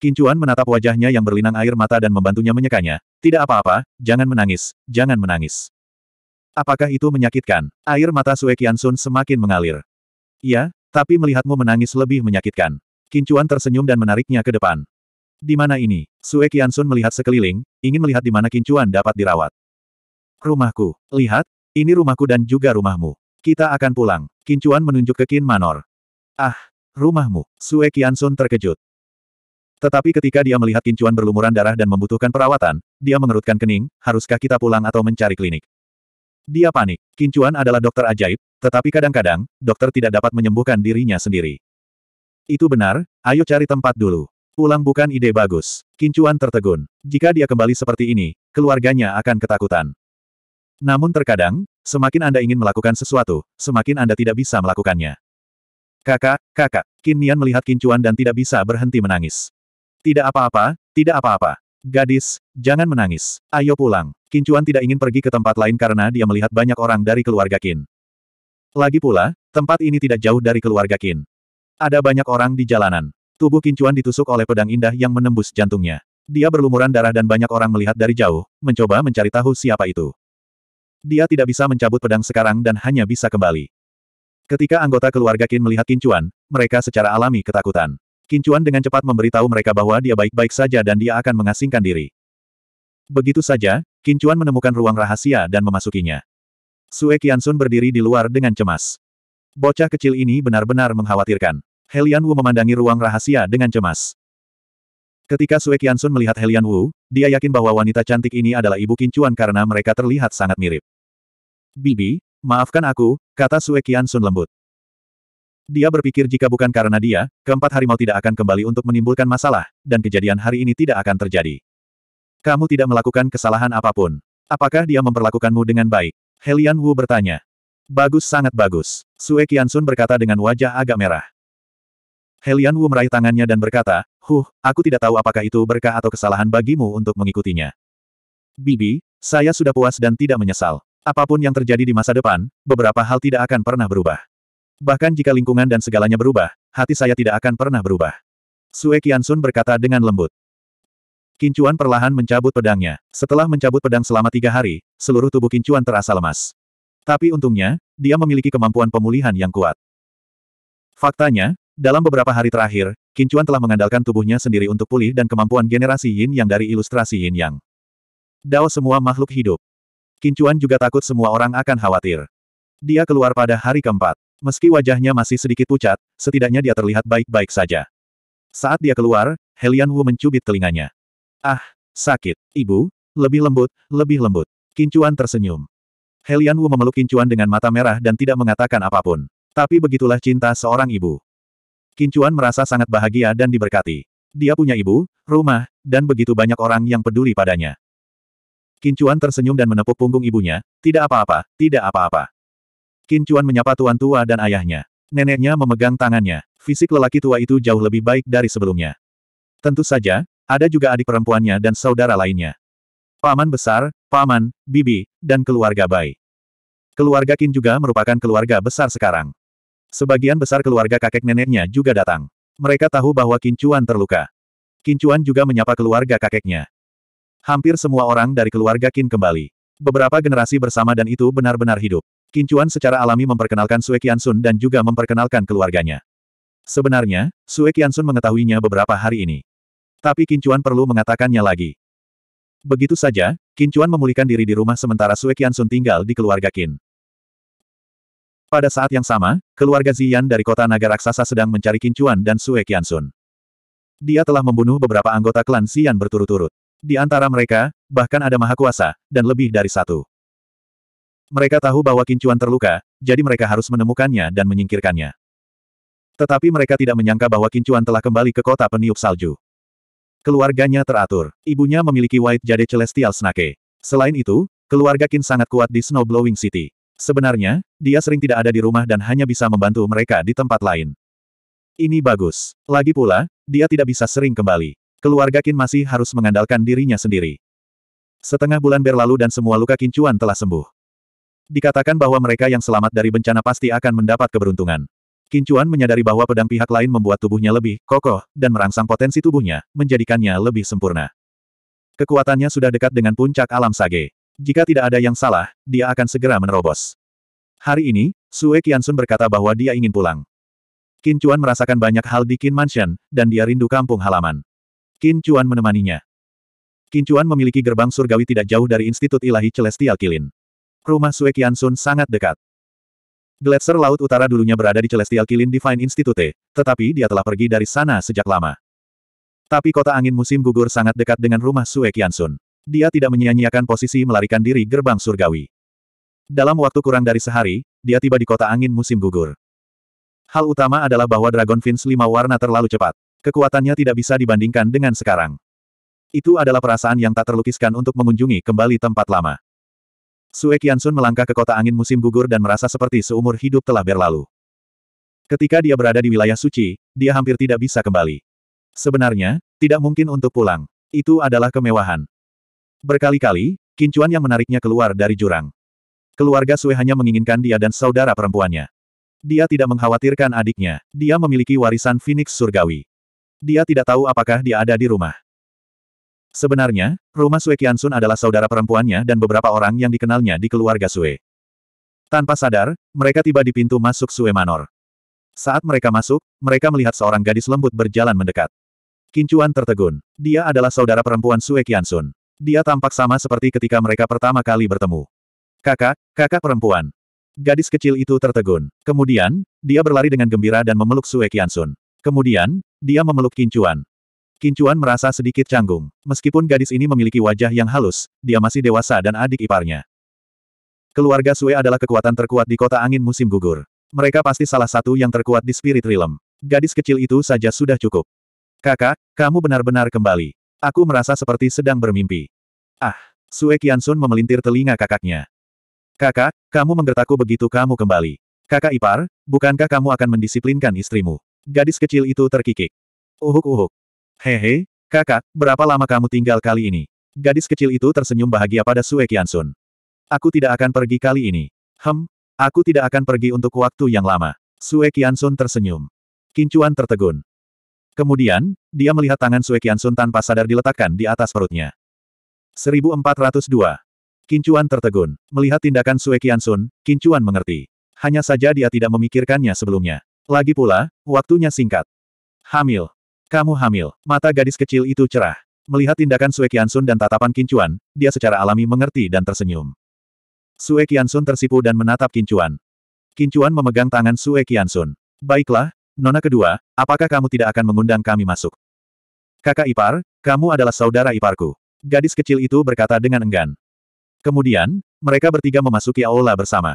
Kincuan menatap wajahnya yang berlinang air mata dan membantunya menyekanya. Tidak apa-apa, jangan menangis, jangan menangis. Apakah itu menyakitkan? Air mata Sue Sun semakin mengalir. Iya, tapi melihatmu menangis lebih menyakitkan. Kincuan tersenyum dan menariknya ke depan. Di mana ini? Sue Sun melihat sekeliling, ingin melihat di mana Kincuan dapat dirawat. Rumahku. Lihat, ini rumahku dan juga rumahmu. Kita akan pulang. Kincuan menunjuk ke Kin Manor. Ah, rumahmu. Sue Sun terkejut. Tetapi ketika dia melihat kincuan berlumuran darah dan membutuhkan perawatan, dia mengerutkan kening, haruskah kita pulang atau mencari klinik? Dia panik. Kincuan adalah dokter ajaib, tetapi kadang-kadang, dokter tidak dapat menyembuhkan dirinya sendiri. Itu benar, ayo cari tempat dulu. Pulang bukan ide bagus. Kincuan tertegun. Jika dia kembali seperti ini, keluarganya akan ketakutan. Namun terkadang, semakin Anda ingin melakukan sesuatu, semakin Anda tidak bisa melakukannya. Kakak, kakak, Kinian melihat Kincuan dan tidak bisa berhenti menangis. Tidak apa-apa, tidak apa-apa. Gadis, jangan menangis. Ayo pulang. Kincuan tidak ingin pergi ke tempat lain karena dia melihat banyak orang dari keluarga Kin. Lagi pula, tempat ini tidak jauh dari keluarga Kin. Ada banyak orang di jalanan. Tubuh Kincuan ditusuk oleh pedang indah yang menembus jantungnya. Dia berlumuran darah dan banyak orang melihat dari jauh, mencoba mencari tahu siapa itu. Dia tidak bisa mencabut pedang sekarang dan hanya bisa kembali. Ketika anggota keluarga Kin melihat Kincuan, mereka secara alami ketakutan. Kincuan dengan cepat memberitahu mereka bahwa dia baik-baik saja dan dia akan mengasingkan diri. Begitu saja, Kincuan menemukan ruang rahasia dan memasukinya. Sue Sun berdiri di luar dengan cemas. Bocah kecil ini benar-benar mengkhawatirkan. Helian Wu memandangi ruang rahasia dengan cemas. Ketika Sue Sun melihat Helian Wu, dia yakin bahwa wanita cantik ini adalah ibu Kincuan karena mereka terlihat sangat mirip. Bibi, maafkan aku, kata Sue Sun lembut. Dia berpikir jika bukan karena dia, keempat harimau tidak akan kembali untuk menimbulkan masalah, dan kejadian hari ini tidak akan terjadi. Kamu tidak melakukan kesalahan apapun. Apakah dia memperlakukanmu dengan baik? Helian Wu bertanya. Bagus sangat bagus. Sue Qiansun berkata dengan wajah agak merah. Helian Wu meraih tangannya dan berkata, Huh, aku tidak tahu apakah itu berkah atau kesalahan bagimu untuk mengikutinya. Bibi, saya sudah puas dan tidak menyesal. Apapun yang terjadi di masa depan, beberapa hal tidak akan pernah berubah. Bahkan jika lingkungan dan segalanya berubah, hati saya tidak akan pernah berubah. Sue Sun berkata dengan lembut. Kincuan perlahan mencabut pedangnya. Setelah mencabut pedang selama tiga hari, seluruh tubuh Kincuan terasa lemas. Tapi untungnya, dia memiliki kemampuan pemulihan yang kuat. Faktanya, dalam beberapa hari terakhir, Kincuan telah mengandalkan tubuhnya sendiri untuk pulih dan kemampuan generasi Yin yang dari ilustrasi Yin Yang. Dao semua makhluk hidup. Kincuan juga takut semua orang akan khawatir. Dia keluar pada hari keempat. Meski wajahnya masih sedikit pucat, setidaknya dia terlihat baik-baik saja. Saat dia keluar, Helian Wu mencubit telinganya. Ah, sakit. Ibu, lebih lembut, lebih lembut. Kincuan tersenyum. Helian Wu memeluk Kincuan dengan mata merah dan tidak mengatakan apapun. Tapi begitulah cinta seorang ibu. Kincuan merasa sangat bahagia dan diberkati. Dia punya ibu, rumah, dan begitu banyak orang yang peduli padanya. Kincuan tersenyum dan menepuk punggung ibunya, tidak apa-apa, tidak apa-apa. Kin Chuan menyapa tuan tua dan ayahnya. Neneknya memegang tangannya. Fisik lelaki tua itu jauh lebih baik dari sebelumnya. Tentu saja, ada juga adik perempuannya dan saudara lainnya. Paman besar, paman, bibi, dan keluarga Bai. Keluarga Kin juga merupakan keluarga besar sekarang. Sebagian besar keluarga kakek neneknya juga datang. Mereka tahu bahwa Kin Chuan terluka. Kin Chuan juga menyapa keluarga kakeknya. Hampir semua orang dari keluarga Kin kembali. Beberapa generasi bersama dan itu benar-benar hidup. Kincuan secara alami memperkenalkan Sue Sun dan juga memperkenalkan keluarganya. Sebenarnya, Sue Sun mengetahuinya beberapa hari ini. Tapi Kincuan perlu mengatakannya lagi. Begitu saja, Kincuan memulihkan diri di rumah sementara Sue Sun tinggal di keluarga Qin. Pada saat yang sama, keluarga Ziyan dari kota naga raksasa sedang mencari Kincuan dan Sue Sun. Dia telah membunuh beberapa anggota klan Ziyan berturut-turut. Di antara mereka, bahkan ada mahakuasa, dan lebih dari satu. Mereka tahu bahwa Kincuan terluka, jadi mereka harus menemukannya dan menyingkirkannya. Tetapi mereka tidak menyangka bahwa Kincuan telah kembali ke kota peniup salju. Keluarganya teratur. Ibunya memiliki White Jade Celestial Snake. Selain itu, keluarga Kin sangat kuat di Snow Blowing City. Sebenarnya, dia sering tidak ada di rumah dan hanya bisa membantu mereka di tempat lain. Ini bagus. Lagi pula, dia tidak bisa sering kembali. Keluarga Kin masih harus mengandalkan dirinya sendiri. Setengah bulan berlalu dan semua luka Kincuan telah sembuh. Dikatakan bahwa mereka yang selamat dari bencana pasti akan mendapat keberuntungan. Kincuan menyadari bahwa pedang pihak lain membuat tubuhnya lebih kokoh, dan merangsang potensi tubuhnya, menjadikannya lebih sempurna. Kekuatannya sudah dekat dengan puncak alam sage. Jika tidak ada yang salah, dia akan segera menerobos. Hari ini, Sue Sun berkata bahwa dia ingin pulang. Kincuan merasakan banyak hal di Kin Mansion, dan dia rindu kampung halaman. Kincuan menemaninya. Kincuan memiliki gerbang surgawi tidak jauh dari Institut Ilahi Celestial Kilin. Rumah Sue Sun sangat dekat. Gletser Laut Utara dulunya berada di Celestial Kilin Divine Institute, tetapi dia telah pergi dari sana sejak lama. Tapi kota angin musim gugur sangat dekat dengan rumah Sue Sun. Dia tidak menyia-nyiakan posisi melarikan diri gerbang surgawi. Dalam waktu kurang dari sehari, dia tiba di kota angin musim gugur. Hal utama adalah bahwa Dragon Fins lima warna terlalu cepat. Kekuatannya tidak bisa dibandingkan dengan sekarang. Itu adalah perasaan yang tak terlukiskan untuk mengunjungi kembali tempat lama. Sue Kiansun melangkah ke kota angin musim gugur dan merasa seperti seumur hidup telah berlalu. Ketika dia berada di wilayah suci, dia hampir tidak bisa kembali. Sebenarnya, tidak mungkin untuk pulang. Itu adalah kemewahan. Berkali-kali, kincuan yang menariknya keluar dari jurang. Keluarga Sue hanya menginginkan dia dan saudara perempuannya. Dia tidak mengkhawatirkan adiknya. Dia memiliki warisan Phoenix Surgawi. Dia tidak tahu apakah dia ada di rumah. Sebenarnya, rumah Sue Sun adalah saudara perempuannya dan beberapa orang yang dikenalnya di keluarga Sue. Tanpa sadar, mereka tiba di pintu masuk Sue Manor. Saat mereka masuk, mereka melihat seorang gadis lembut berjalan mendekat. Kincuan tertegun. Dia adalah saudara perempuan Sue Sun. Dia tampak sama seperti ketika mereka pertama kali bertemu. Kakak, kakak perempuan. Gadis kecil itu tertegun. Kemudian, dia berlari dengan gembira dan memeluk Sue Sun. Kemudian, dia memeluk Kincuan. Kincuan merasa sedikit canggung. Meskipun gadis ini memiliki wajah yang halus, dia masih dewasa dan adik iparnya. Keluarga Sue adalah kekuatan terkuat di kota angin musim gugur. Mereka pasti salah satu yang terkuat di spirit realm. Gadis kecil itu saja sudah cukup. Kakak, kamu benar-benar kembali. Aku merasa seperti sedang bermimpi. Ah, Sue Kiansun memelintir telinga kakaknya. Kakak, kamu menggertaku begitu kamu kembali. Kakak ipar, bukankah kamu akan mendisiplinkan istrimu? Gadis kecil itu terkikik. Uhuk-uhuk. Hehe, kakak, berapa lama kamu tinggal kali ini? Gadis kecil itu tersenyum bahagia pada Sue Sun. Aku tidak akan pergi kali ini. Hem, aku tidak akan pergi untuk waktu yang lama. Sue Sun tersenyum. Kincuan tertegun. Kemudian, dia melihat tangan Sue Sun tanpa sadar diletakkan di atas perutnya. 1402. Kincuan tertegun. Melihat tindakan Sue Sun. Kincuan mengerti. Hanya saja dia tidak memikirkannya sebelumnya. Lagi pula, waktunya singkat. Hamil. Kamu hamil. Mata gadis kecil itu cerah. Melihat tindakan Sue Kiansun dan tatapan Kincuan, dia secara alami mengerti dan tersenyum. Sue Kiansun tersipu dan menatap Kincuan. Kincuan memegang tangan Sue Kiansun. Baiklah, Nona kedua, apakah kamu tidak akan mengundang kami masuk? Kakak ipar, kamu adalah saudara iparku. Gadis kecil itu berkata dengan enggan. Kemudian, mereka bertiga memasuki aula bersama.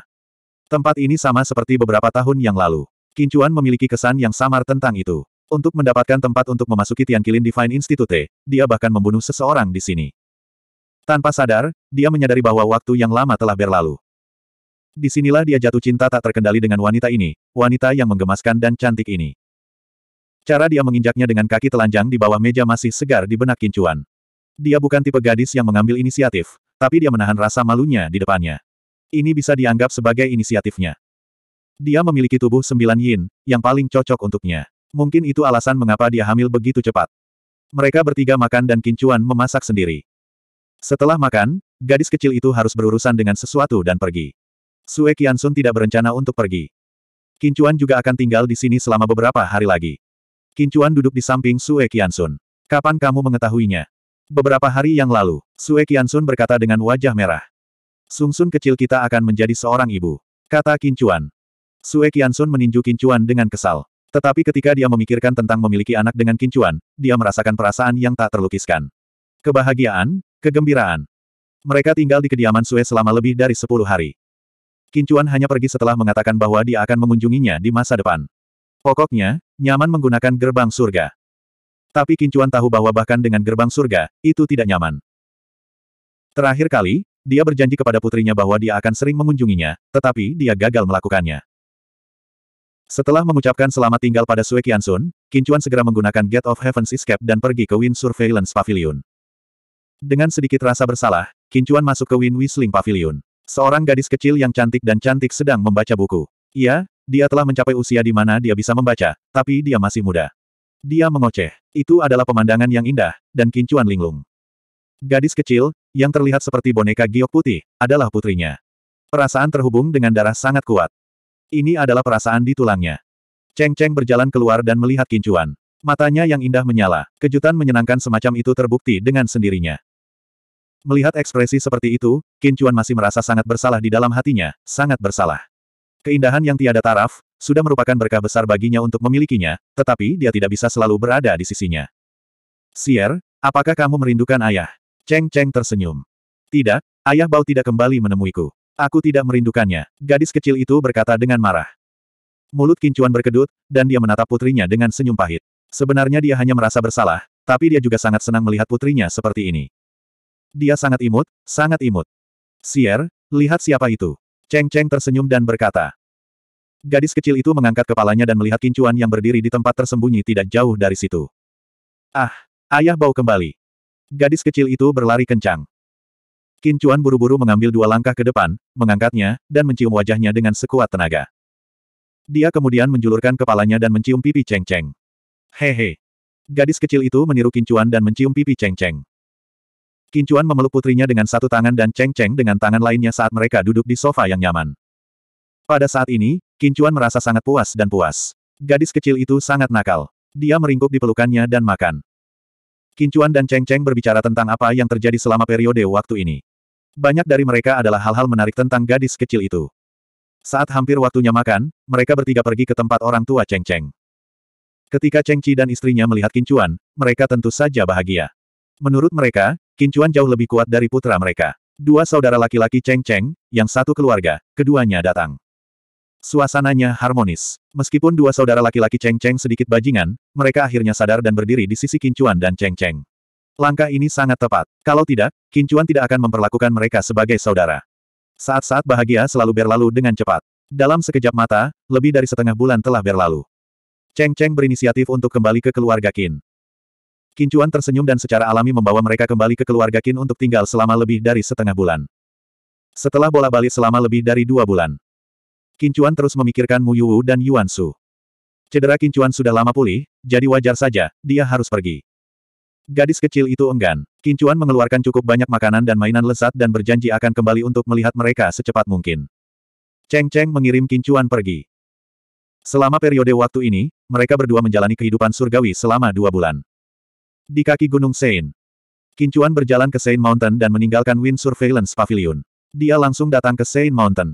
Tempat ini sama seperti beberapa tahun yang lalu. Kincuan memiliki kesan yang samar tentang itu. Untuk mendapatkan tempat untuk memasuki Tiankilin Divine Institute, dia bahkan membunuh seseorang di sini. Tanpa sadar, dia menyadari bahwa waktu yang lama telah berlalu. Di sinilah dia jatuh cinta tak terkendali dengan wanita ini, wanita yang menggemaskan dan cantik ini. Cara dia menginjaknya dengan kaki telanjang di bawah meja masih segar di benak kincuan. Dia bukan tipe gadis yang mengambil inisiatif, tapi dia menahan rasa malunya di depannya. Ini bisa dianggap sebagai inisiatifnya. Dia memiliki tubuh sembilan yin, yang paling cocok untuknya. Mungkin itu alasan mengapa dia hamil begitu cepat. Mereka bertiga makan dan Kincuan memasak sendiri. Setelah makan, gadis kecil itu harus berurusan dengan sesuatu dan pergi. Sue Sun tidak berencana untuk pergi. Kincuan juga akan tinggal di sini selama beberapa hari lagi. Kincuan duduk di samping Sue Sun. Kapan kamu mengetahuinya? Beberapa hari yang lalu, Sue Sun berkata dengan wajah merah. Sungsun kecil kita akan menjadi seorang ibu. Kata Kincuan. Sue Sun meninju Kincuan dengan kesal. Tetapi ketika dia memikirkan tentang memiliki anak dengan kincuan, dia merasakan perasaan yang tak terlukiskan. Kebahagiaan, kegembiraan. Mereka tinggal di kediaman Sue selama lebih dari sepuluh hari. Kincuan hanya pergi setelah mengatakan bahwa dia akan mengunjunginya di masa depan. Pokoknya, nyaman menggunakan gerbang surga. Tapi Kincuan tahu bahwa bahkan dengan gerbang surga, itu tidak nyaman. Terakhir kali, dia berjanji kepada putrinya bahwa dia akan sering mengunjunginya, tetapi dia gagal melakukannya. Setelah mengucapkan selamat tinggal pada Sue Sun, Kincuan segera menggunakan Gate of Heaven's Escape dan pergi ke Wind Surveillance Pavilion. Dengan sedikit rasa bersalah, Kincuan masuk ke Wind Whistling Pavilion. Seorang gadis kecil yang cantik dan cantik sedang membaca buku. Iya, dia telah mencapai usia di mana dia bisa membaca, tapi dia masih muda. Dia mengoceh. Itu adalah pemandangan yang indah, dan Kincuan linglung. Gadis kecil, yang terlihat seperti boneka giok putih, adalah putrinya. Perasaan terhubung dengan darah sangat kuat. Ini adalah perasaan di tulangnya. Cheng Cheng berjalan keluar dan melihat kincuan. Matanya yang indah menyala, kejutan menyenangkan semacam itu terbukti dengan sendirinya. Melihat ekspresi seperti itu, kincuan masih merasa sangat bersalah di dalam hatinya, sangat bersalah. Keindahan yang tiada taraf, sudah merupakan berkah besar baginya untuk memilikinya, tetapi dia tidak bisa selalu berada di sisinya. Sier, apakah kamu merindukan ayah? Cheng Cheng tersenyum. Tidak, ayah bau tidak kembali menemuiku. Aku tidak merindukannya, gadis kecil itu berkata dengan marah. Mulut kincuan berkedut, dan dia menatap putrinya dengan senyum pahit. Sebenarnya dia hanya merasa bersalah, tapi dia juga sangat senang melihat putrinya seperti ini. Dia sangat imut, sangat imut. Sier, lihat siapa itu. Cheng Cheng tersenyum dan berkata. Gadis kecil itu mengangkat kepalanya dan melihat kincuan yang berdiri di tempat tersembunyi tidak jauh dari situ. Ah, ayah bau kembali. Gadis kecil itu berlari kencang. Qin Chuan buru-buru mengambil dua langkah ke depan, mengangkatnya, dan mencium wajahnya dengan sekuat tenaga. Dia kemudian menjulurkan kepalanya dan mencium pipi Cheng Cheng. Hehe. Gadis kecil itu meniru Qin Chuan dan mencium pipi Cheng Cheng. Qin Chuan memeluk putrinya dengan satu tangan dan Cheng Cheng dengan tangan lainnya saat mereka duduk di sofa yang nyaman. Pada saat ini, Qin Chuan merasa sangat puas dan puas. Gadis kecil itu sangat nakal. Dia meringkuk di pelukannya dan makan. Kincuan dan Cheng Cheng berbicara tentang apa yang terjadi selama periode waktu ini. Banyak dari mereka adalah hal-hal menarik tentang gadis kecil itu. Saat hampir waktunya makan, mereka bertiga pergi ke tempat orang tua Cheng Cheng. Ketika Cheng Chi dan istrinya melihat Kincuan, mereka tentu saja bahagia. Menurut mereka, Kincuan jauh lebih kuat dari putra mereka. Dua saudara laki-laki Cheng Cheng, yang satu keluarga, keduanya datang. Suasananya harmonis. Meskipun dua saudara laki-laki Cheng Cheng sedikit bajingan, mereka akhirnya sadar dan berdiri di sisi Kincuan dan Cheng Cheng. Langkah ini sangat tepat. Kalau tidak, Kincuan tidak akan memperlakukan mereka sebagai saudara. Saat-saat bahagia selalu berlalu dengan cepat. Dalam sekejap mata, lebih dari setengah bulan telah berlalu. Cheng Cheng berinisiatif untuk kembali ke keluarga Qin. Kincuan tersenyum dan secara alami membawa mereka kembali ke keluarga Qin untuk tinggal selama lebih dari setengah bulan. Setelah bola balik selama lebih dari dua bulan, Kincuan terus memikirkan Mu Yuwu dan Yuan Su. Cedera Kincuan sudah lama pulih, jadi wajar saja, dia harus pergi. Gadis kecil itu enggan. Kincuan mengeluarkan cukup banyak makanan dan mainan lezat dan berjanji akan kembali untuk melihat mereka secepat mungkin. Cheng Cheng mengirim Kincuan pergi. Selama periode waktu ini, mereka berdua menjalani kehidupan surgawi selama dua bulan. Di kaki Gunung Sein, Kincuan berjalan ke Sein Mountain dan meninggalkan Wind Surveillance Pavilion. Dia langsung datang ke Sein Mountain.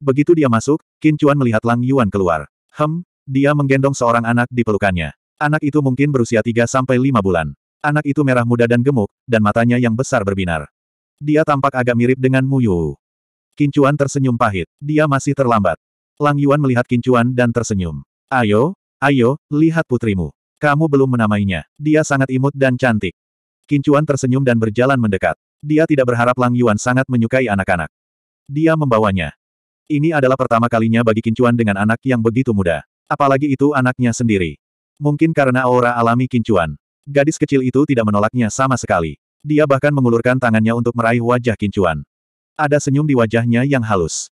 Begitu dia masuk, Qin Chuan melihat Lang Yuan keluar. Hem, dia menggendong seorang anak di pelukannya. Anak itu mungkin berusia 3-5 bulan. Anak itu merah muda dan gemuk, dan matanya yang besar berbinar. Dia tampak agak mirip dengan Mu Yu. Kincuan tersenyum pahit. Dia masih terlambat. Lang Yuan melihat Kincuan dan tersenyum. Ayo, ayo, lihat putrimu. Kamu belum menamainya. Dia sangat imut dan cantik. Kincuan tersenyum dan berjalan mendekat. Dia tidak berharap Lang Yuan sangat menyukai anak-anak. Dia membawanya. Ini adalah pertama kalinya bagi Kincuan dengan anak yang begitu muda. Apalagi itu anaknya sendiri. Mungkin karena aura alami Kincuan. Gadis kecil itu tidak menolaknya sama sekali. Dia bahkan mengulurkan tangannya untuk meraih wajah Kincuan. Ada senyum di wajahnya yang halus.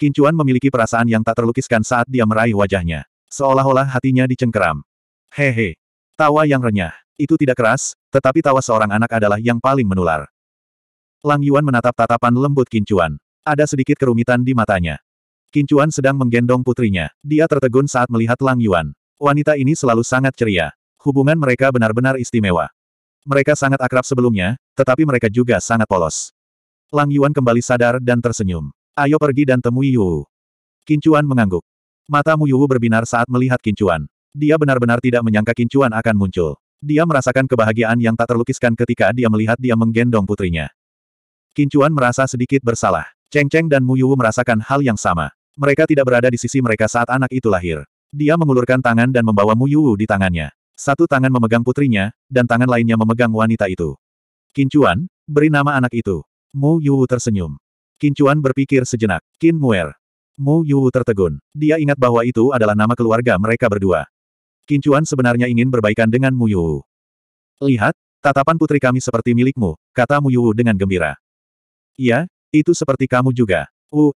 Kincuan memiliki perasaan yang tak terlukiskan saat dia meraih wajahnya. Seolah-olah hatinya dicengkeram. Hehe. Tawa yang renyah. Itu tidak keras, tetapi tawa seorang anak adalah yang paling menular. Lang Yuan menatap tatapan lembut Kincuan. Ada sedikit kerumitan di matanya. Kincuan sedang menggendong putrinya. Dia tertegun saat melihat Lang Yuan. Wanita ini selalu sangat ceria. Hubungan mereka benar-benar istimewa. Mereka sangat akrab sebelumnya, tetapi mereka juga sangat polos. Lang Yuan kembali sadar dan tersenyum. Ayo pergi dan temui Yu. Kincuan mengangguk. Mata Mu Yu berbinar saat melihat Kincuan. Dia benar-benar tidak menyangka Kincuan akan muncul. Dia merasakan kebahagiaan yang tak terlukiskan ketika dia melihat dia menggendong putrinya. Kincuan merasa sedikit bersalah. Cheng Cheng dan Mu Yuwu merasakan hal yang sama. Mereka tidak berada di sisi mereka saat anak itu lahir. Dia mengulurkan tangan dan membawa Mu Yuwu di tangannya. Satu tangan memegang putrinya, dan tangan lainnya memegang wanita itu. Kincuan, beri nama anak itu. Mu Yuwu tersenyum. Kincuan berpikir sejenak. Kin Muer. Mu Yuwu tertegun. Dia ingat bahwa itu adalah nama keluarga mereka berdua. Kincuan sebenarnya ingin berbaikan dengan Mu Yuwu. Lihat, tatapan putri kami seperti milikmu, kata Mu Yuwu dengan gembira. Iya, itu seperti kamu juga. U,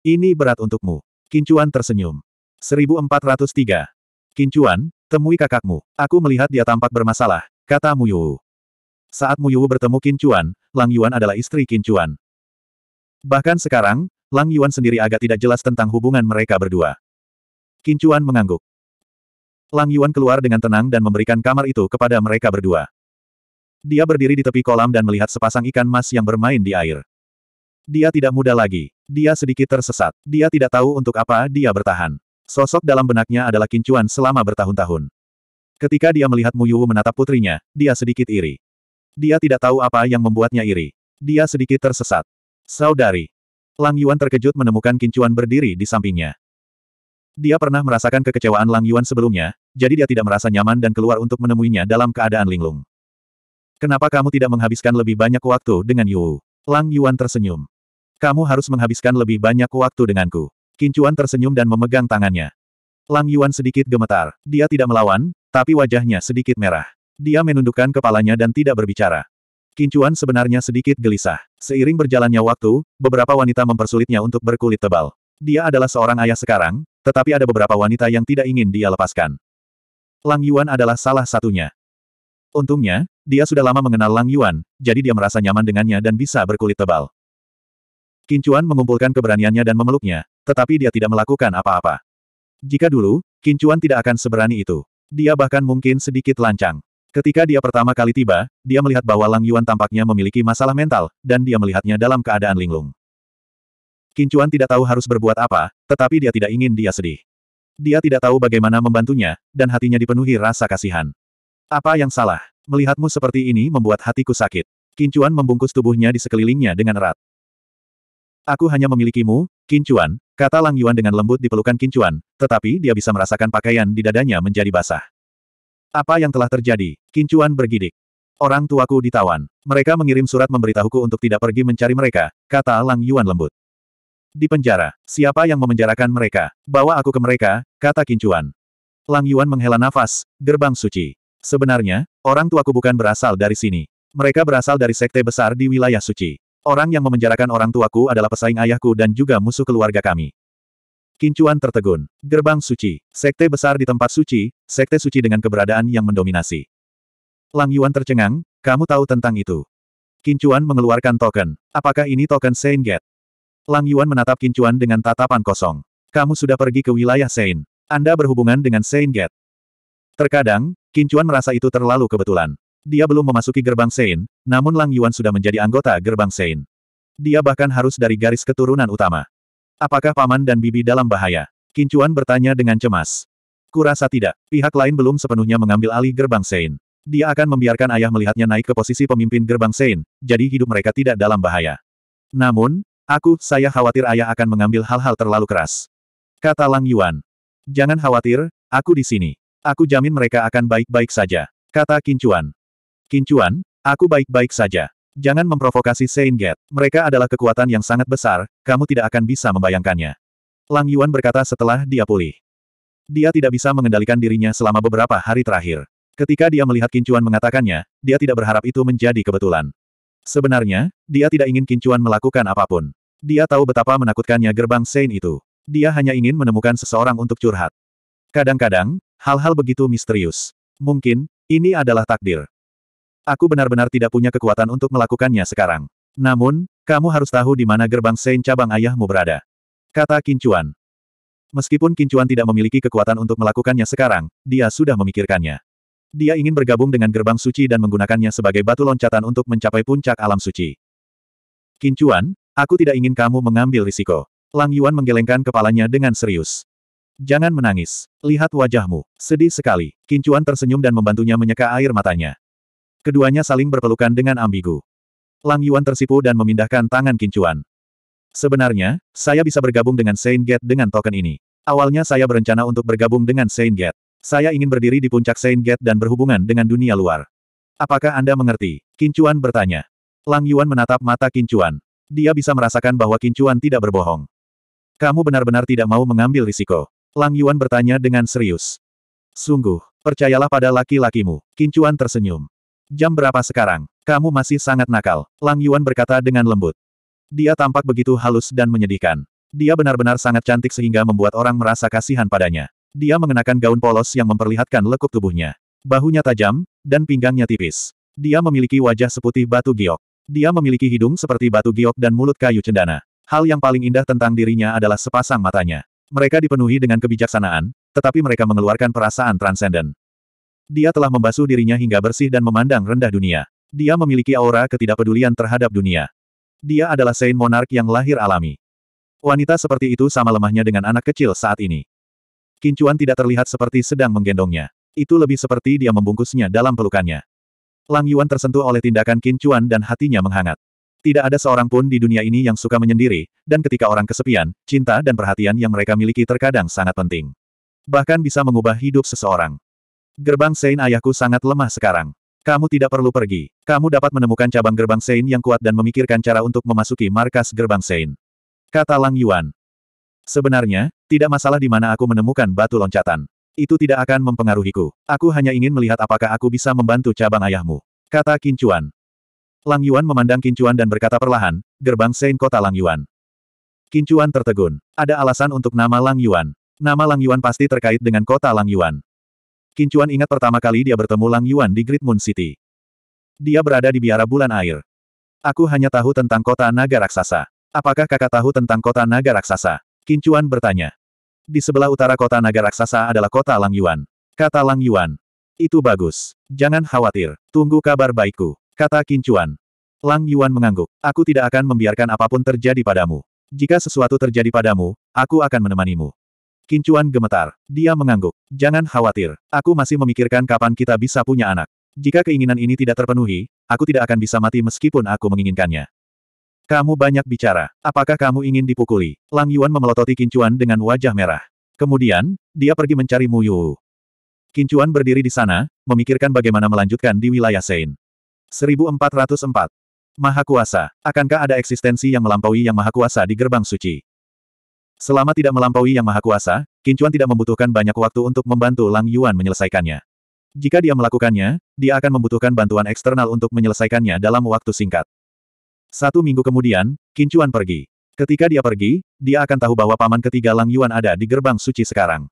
ini berat untukmu. Kincuan tersenyum. 1403. Kincuan, temui kakakmu. Aku melihat dia tampak bermasalah, kata Muyu. Saat Muyu bertemu Kincuan, Lang Yuan adalah istri Kincuan. Bahkan sekarang, Lang Yuan sendiri agak tidak jelas tentang hubungan mereka berdua. Kincuan mengangguk. Lang Yuan keluar dengan tenang dan memberikan kamar itu kepada mereka berdua. Dia berdiri di tepi kolam dan melihat sepasang ikan mas yang bermain di air. Dia tidak muda lagi. Dia sedikit tersesat. Dia tidak tahu untuk apa dia bertahan. Sosok dalam benaknya adalah kincuan selama bertahun-tahun. Ketika dia melihat Mu Yuwu menatap putrinya, dia sedikit iri. Dia tidak tahu apa yang membuatnya iri. Dia sedikit tersesat. Saudari. Lang Yuan terkejut menemukan kincuan berdiri di sampingnya. Dia pernah merasakan kekecewaan Lang Yuan sebelumnya, jadi dia tidak merasa nyaman dan keluar untuk menemuinya dalam keadaan linglung. Kenapa kamu tidak menghabiskan lebih banyak waktu dengan Yu? Lang Yuan tersenyum. Kamu harus menghabiskan lebih banyak waktu denganku. Kincuan tersenyum dan memegang tangannya. Lang Yuan sedikit gemetar. Dia tidak melawan, tapi wajahnya sedikit merah. Dia menundukkan kepalanya dan tidak berbicara. Kincuan sebenarnya sedikit gelisah. Seiring berjalannya waktu, beberapa wanita mempersulitnya untuk berkulit tebal. Dia adalah seorang ayah sekarang, tetapi ada beberapa wanita yang tidak ingin dia lepaskan. Lang Yuan adalah salah satunya. Untungnya, dia sudah lama mengenal Lang Yuan, jadi dia merasa nyaman dengannya dan bisa berkulit tebal. Kincuan mengumpulkan keberaniannya dan memeluknya, tetapi dia tidak melakukan apa-apa. Jika dulu, Kincuan tidak akan seberani itu. Dia bahkan mungkin sedikit lancang. Ketika dia pertama kali tiba, dia melihat bahwa Lang Yuan tampaknya memiliki masalah mental, dan dia melihatnya dalam keadaan linglung. Kincuan tidak tahu harus berbuat apa, tetapi dia tidak ingin dia sedih. Dia tidak tahu bagaimana membantunya, dan hatinya dipenuhi rasa kasihan. Apa yang salah? Melihatmu seperti ini membuat hatiku sakit. Kincuan membungkus tubuhnya di sekelilingnya dengan erat. Aku hanya memilikimu, Kincuan, kata Lang Yuan dengan lembut di pelukan Kincuan, tetapi dia bisa merasakan pakaian di dadanya menjadi basah. Apa yang telah terjadi? Kincuan bergidik. Orang tuaku ditawan. Mereka mengirim surat memberitahuku untuk tidak pergi mencari mereka, kata Lang Yuan lembut. Di penjara, siapa yang memenjarakan mereka? Bawa aku ke mereka, kata Kincuan. Lang Yuan menghela nafas, gerbang suci. Sebenarnya, orang tuaku bukan berasal dari sini. Mereka berasal dari sekte besar di wilayah suci. Orang yang memenjarakan orang tuaku adalah pesaing ayahku dan juga musuh keluarga kami. Kincuan tertegun. Gerbang suci. Sekte besar di tempat suci, sekte suci dengan keberadaan yang mendominasi. Lang Yuan tercengang, kamu tahu tentang itu. Kincuan mengeluarkan token. Apakah ini token Sein Get? Lang Yuan menatap Kincuan dengan tatapan kosong. Kamu sudah pergi ke wilayah Saint. Anda berhubungan dengan Sein Get. Terkadang, Kincuan merasa itu terlalu kebetulan. Dia belum memasuki gerbang Sein, namun Lang Yuan sudah menjadi anggota gerbang Sein. Dia bahkan harus dari garis keturunan utama. Apakah paman dan bibi dalam bahaya? Kincuan bertanya dengan cemas. Kurasa tidak, pihak lain belum sepenuhnya mengambil alih gerbang Sein. Dia akan membiarkan ayah melihatnya naik ke posisi pemimpin gerbang Sein, jadi hidup mereka tidak dalam bahaya. Namun, aku, saya khawatir ayah akan mengambil hal-hal terlalu keras. Kata Lang Yuan. Jangan khawatir, aku di sini. Aku jamin mereka akan baik-baik saja. Kata Kincuan. Kincuan, aku baik-baik saja. Jangan memprovokasi Saint Get. Mereka adalah kekuatan yang sangat besar, kamu tidak akan bisa membayangkannya. Lang Yuan berkata setelah dia pulih. Dia tidak bisa mengendalikan dirinya selama beberapa hari terakhir. Ketika dia melihat Kincuan mengatakannya, dia tidak berharap itu menjadi kebetulan. Sebenarnya, dia tidak ingin Kincuan melakukan apapun. Dia tahu betapa menakutkannya gerbang Saint itu. Dia hanya ingin menemukan seseorang untuk curhat. Kadang-kadang, hal-hal begitu misterius. Mungkin, ini adalah takdir. Aku benar-benar tidak punya kekuatan untuk melakukannya sekarang. Namun, kamu harus tahu di mana gerbang Sein cabang ayahmu berada. Kata Kincuan. Meskipun Kincuan tidak memiliki kekuatan untuk melakukannya sekarang, dia sudah memikirkannya. Dia ingin bergabung dengan gerbang suci dan menggunakannya sebagai batu loncatan untuk mencapai puncak alam suci. Kincuan, aku tidak ingin kamu mengambil risiko. Lang Yuan menggelengkan kepalanya dengan serius. Jangan menangis. Lihat wajahmu. Sedih sekali. Kincuan tersenyum dan membantunya menyeka air matanya. Keduanya saling berpelukan dengan ambigu. Lang Yuan tersipu dan memindahkan tangan Kincuan. Sebenarnya, saya bisa bergabung dengan Saint Gate dengan token ini. Awalnya saya berencana untuk bergabung dengan Saint Gate. Saya ingin berdiri di puncak Saint Gate dan berhubungan dengan dunia luar. Apakah Anda mengerti? Kincuan bertanya. Lang Yuan menatap mata Kincuan. Dia bisa merasakan bahwa Kincuan tidak berbohong. Kamu benar-benar tidak mau mengambil risiko. Lang Yuan bertanya dengan serius. Sungguh, percayalah pada laki-lakimu. Kincuan tersenyum. Jam berapa sekarang? Kamu masih sangat nakal, Lang Yuan berkata dengan lembut. Dia tampak begitu halus dan menyedihkan. Dia benar-benar sangat cantik sehingga membuat orang merasa kasihan padanya. Dia mengenakan gaun polos yang memperlihatkan lekuk tubuhnya. Bahunya tajam, dan pinggangnya tipis. Dia memiliki wajah seputih batu giok. Dia memiliki hidung seperti batu giok dan mulut kayu cendana. Hal yang paling indah tentang dirinya adalah sepasang matanya. Mereka dipenuhi dengan kebijaksanaan, tetapi mereka mengeluarkan perasaan transenden. Dia telah membasuh dirinya hingga bersih dan memandang rendah dunia. Dia memiliki aura ketidakpedulian terhadap dunia. Dia adalah Saint Monarch yang lahir alami. Wanita seperti itu sama lemahnya dengan anak kecil saat ini. Kincuan tidak terlihat seperti sedang menggendongnya. Itu lebih seperti dia membungkusnya dalam pelukannya. Lang Yuan tersentuh oleh tindakan Kincuan dan hatinya menghangat. Tidak ada seorang pun di dunia ini yang suka menyendiri, dan ketika orang kesepian, cinta dan perhatian yang mereka miliki terkadang sangat penting. Bahkan bisa mengubah hidup seseorang. Gerbang Sein ayahku sangat lemah sekarang. Kamu tidak perlu pergi. Kamu dapat menemukan cabang gerbang Sein yang kuat dan memikirkan cara untuk memasuki markas gerbang Sein. Kata Lang Yuan. Sebenarnya, tidak masalah di mana aku menemukan batu loncatan. Itu tidak akan mempengaruhiku. Aku hanya ingin melihat apakah aku bisa membantu cabang ayahmu. Kata Kincuan. Lang Yuan memandang Kincuan dan berkata perlahan, gerbang Sein kota Lang Yuan. Kincuan tertegun. Ada alasan untuk nama Lang Yuan. Nama Lang Yuan pasti terkait dengan kota Lang Yuan. Kincuan ingat pertama kali dia bertemu Lang Yuan di Great Moon City. Dia berada di biara bulan air. Aku hanya tahu tentang kota naga raksasa. Apakah kakak tahu tentang kota naga raksasa? Kincuan bertanya. Di sebelah utara kota naga raksasa adalah kota Lang Yuan. Kata Lang Yuan. Itu bagus. Jangan khawatir. Tunggu kabar baikku. Kata Kincuan. Lang Yuan mengangguk. Aku tidak akan membiarkan apapun terjadi padamu. Jika sesuatu terjadi padamu, aku akan menemanimu. Kincuan gemetar. Dia mengangguk. Jangan khawatir, aku masih memikirkan kapan kita bisa punya anak. Jika keinginan ini tidak terpenuhi, aku tidak akan bisa mati meskipun aku menginginkannya. Kamu banyak bicara. Apakah kamu ingin dipukuli? Lang Yuan memelototi Kincuan dengan wajah merah. Kemudian, dia pergi mencari Mu Yu. Kincuan berdiri di sana, memikirkan bagaimana melanjutkan di wilayah Sein. 1404. Maha Kuasa, akankah ada eksistensi yang melampaui yang Maha Kuasa di gerbang suci? Selama tidak melampaui Yang Maha Kuasa, Kincuan tidak membutuhkan banyak waktu untuk membantu Lang Yuan menyelesaikannya. Jika dia melakukannya, dia akan membutuhkan bantuan eksternal untuk menyelesaikannya dalam waktu singkat. Satu minggu kemudian, Kincuan pergi. Ketika dia pergi, dia akan tahu bahwa paman ketiga Lang Yuan ada di gerbang suci sekarang.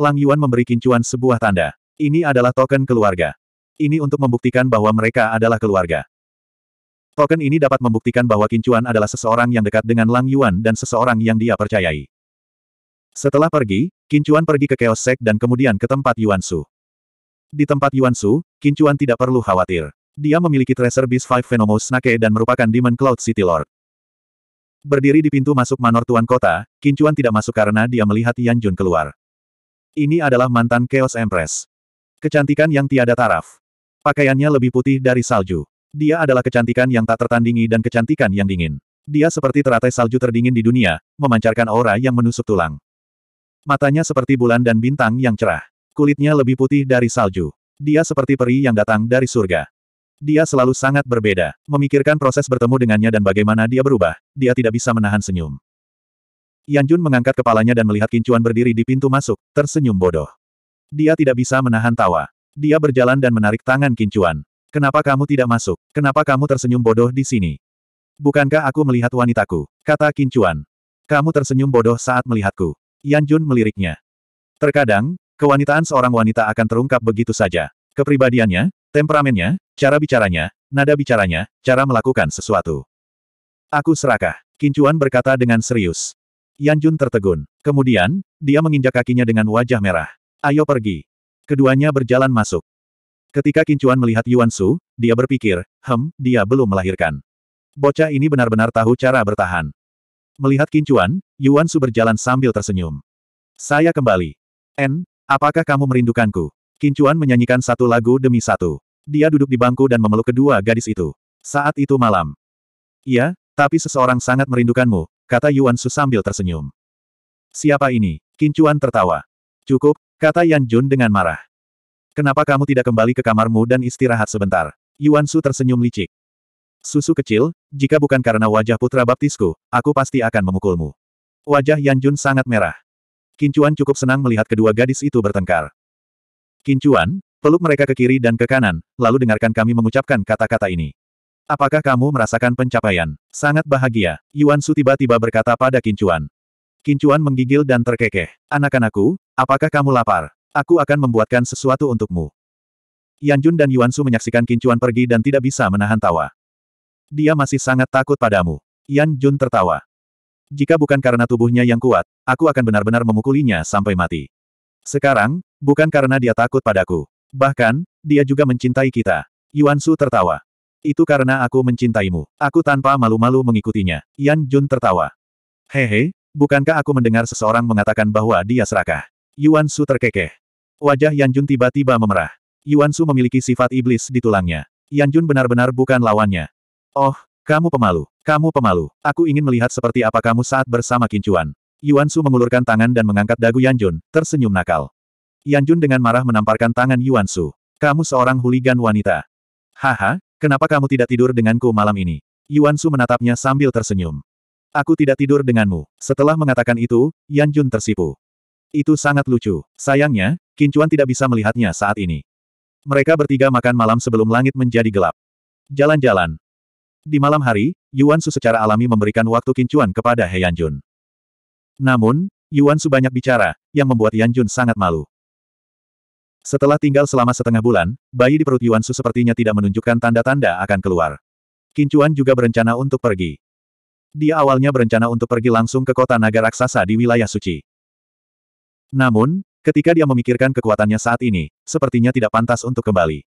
Lang Yuan memberi Kincuan sebuah tanda. Ini adalah token keluarga. Ini untuk membuktikan bahwa mereka adalah keluarga. Token ini dapat membuktikan bahwa Kincuan adalah seseorang yang dekat dengan Lang Yuan dan seseorang yang dia percayai. Setelah pergi, Kincuan pergi ke Chaos Sek dan kemudian ke tempat Yuan Su. Di tempat Yuan Su, Kincuan tidak perlu khawatir. Dia memiliki Tracer Beast Five Venomous Snake dan merupakan Demon Cloud City Lord. Berdiri di pintu masuk Manor Tuan Kota, Kincuan tidak masuk karena dia melihat Yan Jun keluar. Ini adalah mantan Chaos Empress. Kecantikan yang tiada taraf. Pakaiannya lebih putih dari salju. Dia adalah kecantikan yang tak tertandingi dan kecantikan yang dingin. Dia seperti teratai salju terdingin di dunia, memancarkan aura yang menusuk tulang. Matanya seperti bulan dan bintang yang cerah. Kulitnya lebih putih dari salju. Dia seperti peri yang datang dari surga. Dia selalu sangat berbeda. Memikirkan proses bertemu dengannya dan bagaimana dia berubah, dia tidak bisa menahan senyum. Yan Jun mengangkat kepalanya dan melihat Kincuan berdiri di pintu masuk, tersenyum bodoh. Dia tidak bisa menahan tawa. Dia berjalan dan menarik tangan Kincuan. Kenapa kamu tidak masuk? Kenapa kamu tersenyum bodoh di sini? Bukankah aku melihat wanitaku? Kata Kincuan. Kamu tersenyum bodoh saat melihatku. Yan Jun meliriknya. Terkadang, kewanitaan seorang wanita akan terungkap begitu saja. Kepribadiannya, temperamennya, cara bicaranya, nada bicaranya, cara melakukan sesuatu. Aku serakah. Kincuan berkata dengan serius. Yan Jun tertegun. Kemudian, dia menginjak kakinya dengan wajah merah. Ayo pergi. Keduanya berjalan masuk. Ketika Kincuan melihat Yuan Su, dia berpikir, hem, dia belum melahirkan. Bocah ini benar-benar tahu cara bertahan. Melihat Kincuan, Yuan Su berjalan sambil tersenyum. Saya kembali. En, apakah kamu merindukanku? Kincuan menyanyikan satu lagu demi satu. Dia duduk di bangku dan memeluk kedua gadis itu. Saat itu malam. ya tapi seseorang sangat merindukanmu, kata Yuan Su sambil tersenyum. Siapa ini? Kincuan tertawa. Cukup, kata Yan Jun dengan marah. Kenapa kamu tidak kembali ke kamarmu dan istirahat sebentar? Yuan Su tersenyum licik. Susu kecil, jika bukan karena wajah putra baptisku, aku pasti akan memukulmu. Wajah Yan Jun sangat merah. Kincuan cukup senang melihat kedua gadis itu bertengkar. Kincuan, peluk mereka ke kiri dan ke kanan, lalu dengarkan kami mengucapkan kata-kata ini. Apakah kamu merasakan pencapaian? Sangat bahagia, Yuan Su tiba-tiba berkata pada Kincuan. Kincuan menggigil dan terkekeh. Anak-anakku, apakah kamu lapar? Aku akan membuatkan sesuatu untukmu. Yan Jun dan Yuan Su menyaksikan Kincuan pergi dan tidak bisa menahan tawa. Dia masih sangat takut padamu. Yan Jun tertawa. Jika bukan karena tubuhnya yang kuat, aku akan benar-benar memukulinya sampai mati. Sekarang, bukan karena dia takut padaku. Bahkan, dia juga mencintai kita. Yuan Su tertawa. Itu karena aku mencintaimu. Aku tanpa malu-malu mengikutinya. Yan Jun tertawa. Hehe, bukankah aku mendengar seseorang mengatakan bahwa dia serakah? Yuan Su terkekeh. Wajah Yan Jun tiba-tiba memerah. Yuan Su memiliki sifat iblis di tulangnya. Yan Jun benar-benar bukan lawannya. Oh, kamu pemalu. Kamu pemalu. Aku ingin melihat seperti apa kamu saat bersama Kincuan. Yuan Su mengulurkan tangan dan mengangkat dagu Yan Jun, tersenyum nakal. Yan Jun dengan marah menamparkan tangan Yuan Su. Kamu seorang huligan wanita. Haha, kenapa kamu tidak tidur denganku malam ini? Yuan Su menatapnya sambil tersenyum. Aku tidak tidur denganmu. Setelah mengatakan itu, Yan Jun tersipu. Itu sangat lucu. Sayangnya, Kincuan tidak bisa melihatnya saat ini. Mereka bertiga makan malam sebelum langit menjadi gelap. Jalan-jalan. Di malam hari, Yuan Su secara alami memberikan waktu Kincuan kepada He Yanjun. Namun, Yuan Su banyak bicara, yang membuat Yanjun sangat malu. Setelah tinggal selama setengah bulan, bayi di perut Yuan Su sepertinya tidak menunjukkan tanda-tanda akan keluar. Kincuan juga berencana untuk pergi. Dia awalnya berencana untuk pergi langsung ke kota naga raksasa di wilayah suci. Namun, Ketika dia memikirkan kekuatannya saat ini, sepertinya tidak pantas untuk kembali.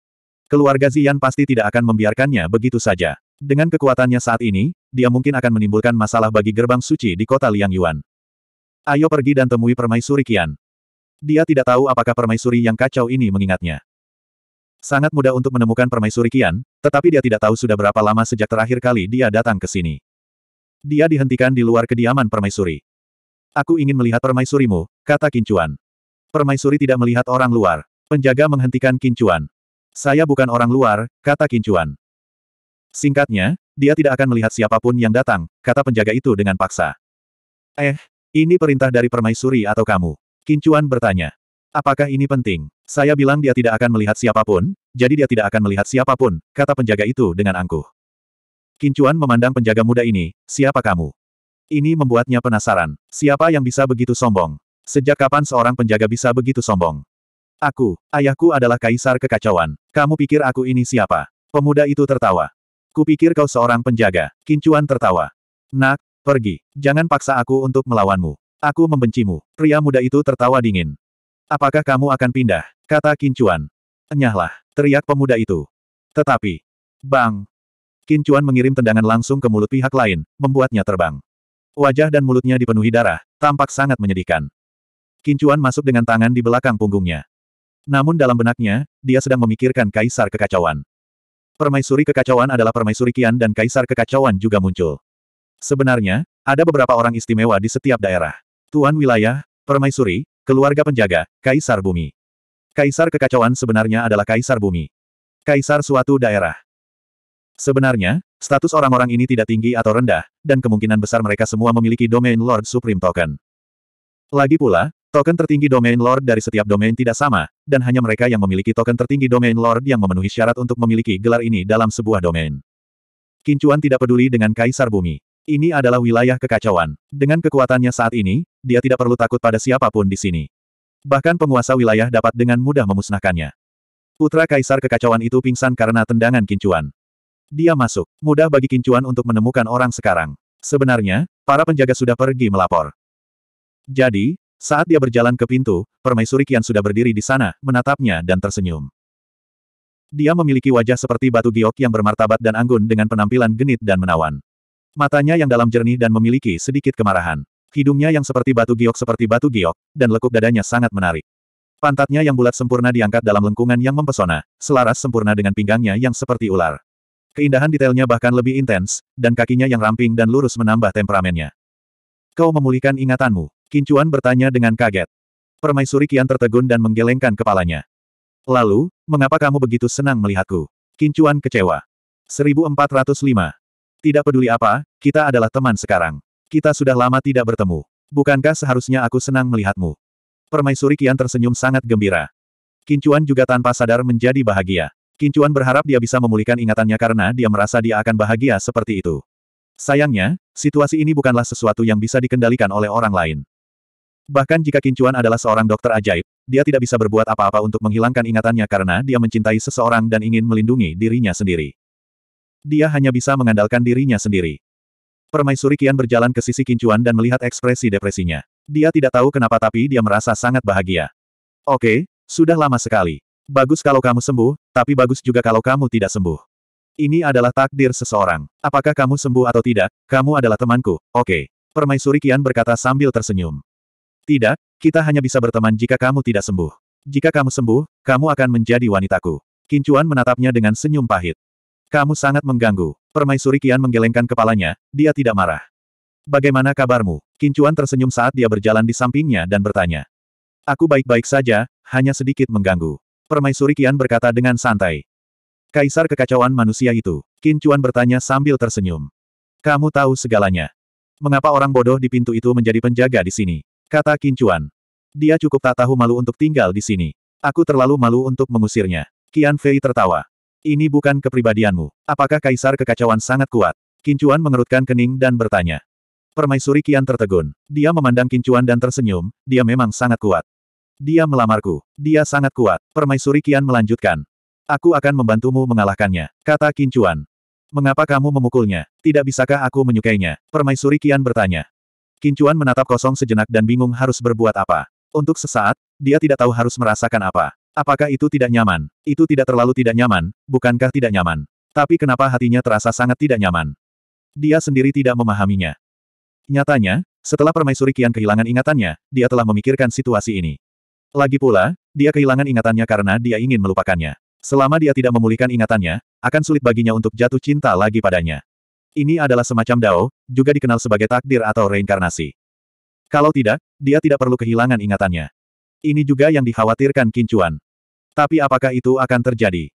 Keluarga Zian pasti tidak akan membiarkannya begitu saja. Dengan kekuatannya saat ini, dia mungkin akan menimbulkan masalah bagi gerbang suci di kota Liang Yuan. Ayo pergi dan temui permaisuri Kian. Dia tidak tahu apakah permaisuri yang kacau ini mengingatnya. Sangat mudah untuk menemukan permaisuri Kian, tetapi dia tidak tahu sudah berapa lama sejak terakhir kali dia datang ke sini. Dia dihentikan di luar kediaman permaisuri. Aku ingin melihat permaisurimu, kata Kincuan. Permaisuri tidak melihat orang luar. Penjaga menghentikan Kincuan. Saya bukan orang luar, kata Kincuan. Singkatnya, dia tidak akan melihat siapapun yang datang, kata penjaga itu dengan paksa. Eh, ini perintah dari permaisuri atau kamu? Kincuan bertanya. Apakah ini penting? Saya bilang dia tidak akan melihat siapapun, jadi dia tidak akan melihat siapapun, kata penjaga itu dengan angkuh. Kincuan memandang penjaga muda ini, siapa kamu? Ini membuatnya penasaran, siapa yang bisa begitu sombong? Sejak kapan seorang penjaga bisa begitu sombong? Aku, ayahku adalah kaisar kekacauan. Kamu pikir aku ini siapa? Pemuda itu tertawa. Kupikir kau seorang penjaga. Kincuan tertawa. Nak, pergi. Jangan paksa aku untuk melawanmu. Aku membencimu. Pria muda itu tertawa dingin. Apakah kamu akan pindah? Kata Kincuan. Enyahlah, teriak pemuda itu. Tetapi, bang, Kincuan mengirim tendangan langsung ke mulut pihak lain, membuatnya terbang. Wajah dan mulutnya dipenuhi darah, tampak sangat menyedihkan. Kincuan masuk dengan tangan di belakang punggungnya. Namun dalam benaknya, dia sedang memikirkan kaisar kekacauan. Permaisuri kekacauan adalah permaisuri kian dan kaisar kekacauan juga muncul. Sebenarnya, ada beberapa orang istimewa di setiap daerah. Tuan wilayah, permaisuri, keluarga penjaga, kaisar bumi. Kaisar kekacauan sebenarnya adalah kaisar bumi. Kaisar suatu daerah. Sebenarnya, status orang-orang ini tidak tinggi atau rendah, dan kemungkinan besar mereka semua memiliki domain Lord Supreme Token. Lagi pula, Token tertinggi domain lord dari setiap domain tidak sama, dan hanya mereka yang memiliki token tertinggi domain lord yang memenuhi syarat untuk memiliki gelar ini dalam sebuah domain. Kincuan tidak peduli dengan Kaisar Bumi. Ini adalah wilayah kekacauan. Dengan kekuatannya saat ini, dia tidak perlu takut pada siapapun di sini. Bahkan penguasa wilayah dapat dengan mudah memusnahkannya. Putra Kaisar kekacauan itu pingsan karena tendangan Kincuan. Dia masuk. Mudah bagi Kincuan untuk menemukan orang sekarang. Sebenarnya, para penjaga sudah pergi melapor. Jadi, saat dia berjalan ke pintu, permaisuri Kian sudah berdiri di sana, menatapnya dan tersenyum. Dia memiliki wajah seperti batu giok yang bermartabat dan anggun dengan penampilan genit dan menawan. Matanya yang dalam jernih dan memiliki sedikit kemarahan. Hidungnya yang seperti batu giok seperti batu giok, dan lekuk dadanya sangat menarik. Pantatnya yang bulat sempurna diangkat dalam lengkungan yang mempesona, selaras sempurna dengan pinggangnya yang seperti ular. Keindahan detailnya bahkan lebih intens, dan kakinya yang ramping dan lurus menambah temperamennya. Kau memulihkan ingatanmu. Kincuan bertanya dengan kaget. Permaisuri Kian tertegun dan menggelengkan kepalanya. Lalu, mengapa kamu begitu senang melihatku? Kincuan kecewa. 1405. Tidak peduli apa, kita adalah teman sekarang. Kita sudah lama tidak bertemu. Bukankah seharusnya aku senang melihatmu? Permaisuri Kian tersenyum sangat gembira. Kincuan juga tanpa sadar menjadi bahagia. Kincuan berharap dia bisa memulihkan ingatannya karena dia merasa dia akan bahagia seperti itu. Sayangnya, situasi ini bukanlah sesuatu yang bisa dikendalikan oleh orang lain. Bahkan jika Kincuan adalah seorang dokter ajaib, dia tidak bisa berbuat apa-apa untuk menghilangkan ingatannya karena dia mencintai seseorang dan ingin melindungi dirinya sendiri. Dia hanya bisa mengandalkan dirinya sendiri. Permaisuri Kian berjalan ke sisi Kincuan dan melihat ekspresi depresinya. Dia tidak tahu kenapa tapi dia merasa sangat bahagia. Oke, sudah lama sekali. Bagus kalau kamu sembuh, tapi bagus juga kalau kamu tidak sembuh. Ini adalah takdir seseorang. Apakah kamu sembuh atau tidak, kamu adalah temanku, oke. Okay. Permaisuri Kian berkata sambil tersenyum. Tidak, kita hanya bisa berteman jika kamu tidak sembuh. Jika kamu sembuh, kamu akan menjadi wanitaku. Kincuan menatapnya dengan senyum pahit. Kamu sangat mengganggu. Permaisuri Kian menggelengkan kepalanya, dia tidak marah. Bagaimana kabarmu? Kincuan tersenyum saat dia berjalan di sampingnya dan bertanya. Aku baik-baik saja, hanya sedikit mengganggu. Permaisuri Kian berkata dengan santai. Kaisar kekacauan manusia itu, Kincuan bertanya sambil tersenyum. Kamu tahu segalanya. Mengapa orang bodoh di pintu itu menjadi penjaga di sini? Kata Kincuan. Dia cukup tak tahu malu untuk tinggal di sini. Aku terlalu malu untuk mengusirnya. Qian Fei tertawa. Ini bukan kepribadianmu. Apakah kaisar kekacauan sangat kuat? Kincuan mengerutkan kening dan bertanya. Permaisuri Kian tertegun. Dia memandang Kincuan dan tersenyum, dia memang sangat kuat. Dia melamarku. Dia sangat kuat. Permaisuri Kian melanjutkan. Aku akan membantumu mengalahkannya, kata Kincuan. Mengapa kamu memukulnya? Tidak bisakah aku menyukainya? Permaisuri Kian bertanya. Kincuan menatap kosong sejenak dan bingung harus berbuat apa. Untuk sesaat, dia tidak tahu harus merasakan apa. Apakah itu tidak nyaman? Itu tidak terlalu tidak nyaman, bukankah tidak nyaman? Tapi kenapa hatinya terasa sangat tidak nyaman? Dia sendiri tidak memahaminya. Nyatanya, setelah permaisuri Kian kehilangan ingatannya, dia telah memikirkan situasi ini. Lagi pula, dia kehilangan ingatannya karena dia ingin melupakannya. Selama dia tidak memulihkan ingatannya, akan sulit baginya untuk jatuh cinta lagi padanya. Ini adalah semacam dao, juga dikenal sebagai takdir atau reinkarnasi. Kalau tidak, dia tidak perlu kehilangan ingatannya. Ini juga yang dikhawatirkan Kincuan. Tapi apakah itu akan terjadi?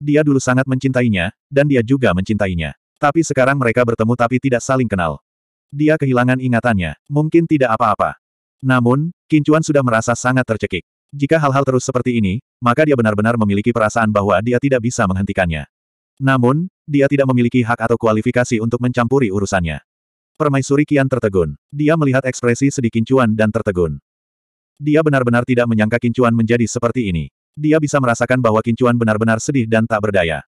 Dia dulu sangat mencintainya, dan dia juga mencintainya. Tapi sekarang mereka bertemu tapi tidak saling kenal. Dia kehilangan ingatannya, mungkin tidak apa-apa. Namun, Kincuan sudah merasa sangat tercekik. Jika hal-hal terus seperti ini, maka dia benar-benar memiliki perasaan bahwa dia tidak bisa menghentikannya. Namun, dia tidak memiliki hak atau kualifikasi untuk mencampuri urusannya. Permaisuri Kian tertegun. Dia melihat ekspresi sedih Kincuan dan tertegun. Dia benar-benar tidak menyangka Kincuan menjadi seperti ini. Dia bisa merasakan bahwa Kincuan benar-benar sedih dan tak berdaya.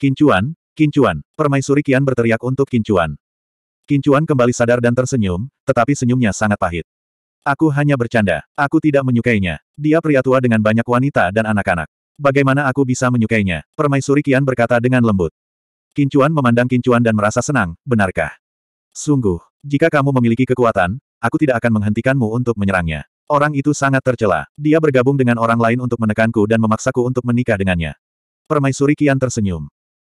Kincuan, Kincuan, Permaisuri Kian berteriak untuk Kincuan. Kincuan kembali sadar dan tersenyum, tetapi senyumnya sangat pahit. Aku hanya bercanda. Aku tidak menyukainya. Dia pria tua dengan banyak wanita dan anak-anak. Bagaimana aku bisa menyukainya? Permaisuri Kian berkata dengan lembut. Kincuan memandang Kincuan dan merasa senang, benarkah? Sungguh, jika kamu memiliki kekuatan, aku tidak akan menghentikanmu untuk menyerangnya. Orang itu sangat tercela. Dia bergabung dengan orang lain untuk menekanku dan memaksaku untuk menikah dengannya. Permaisuri Kian tersenyum.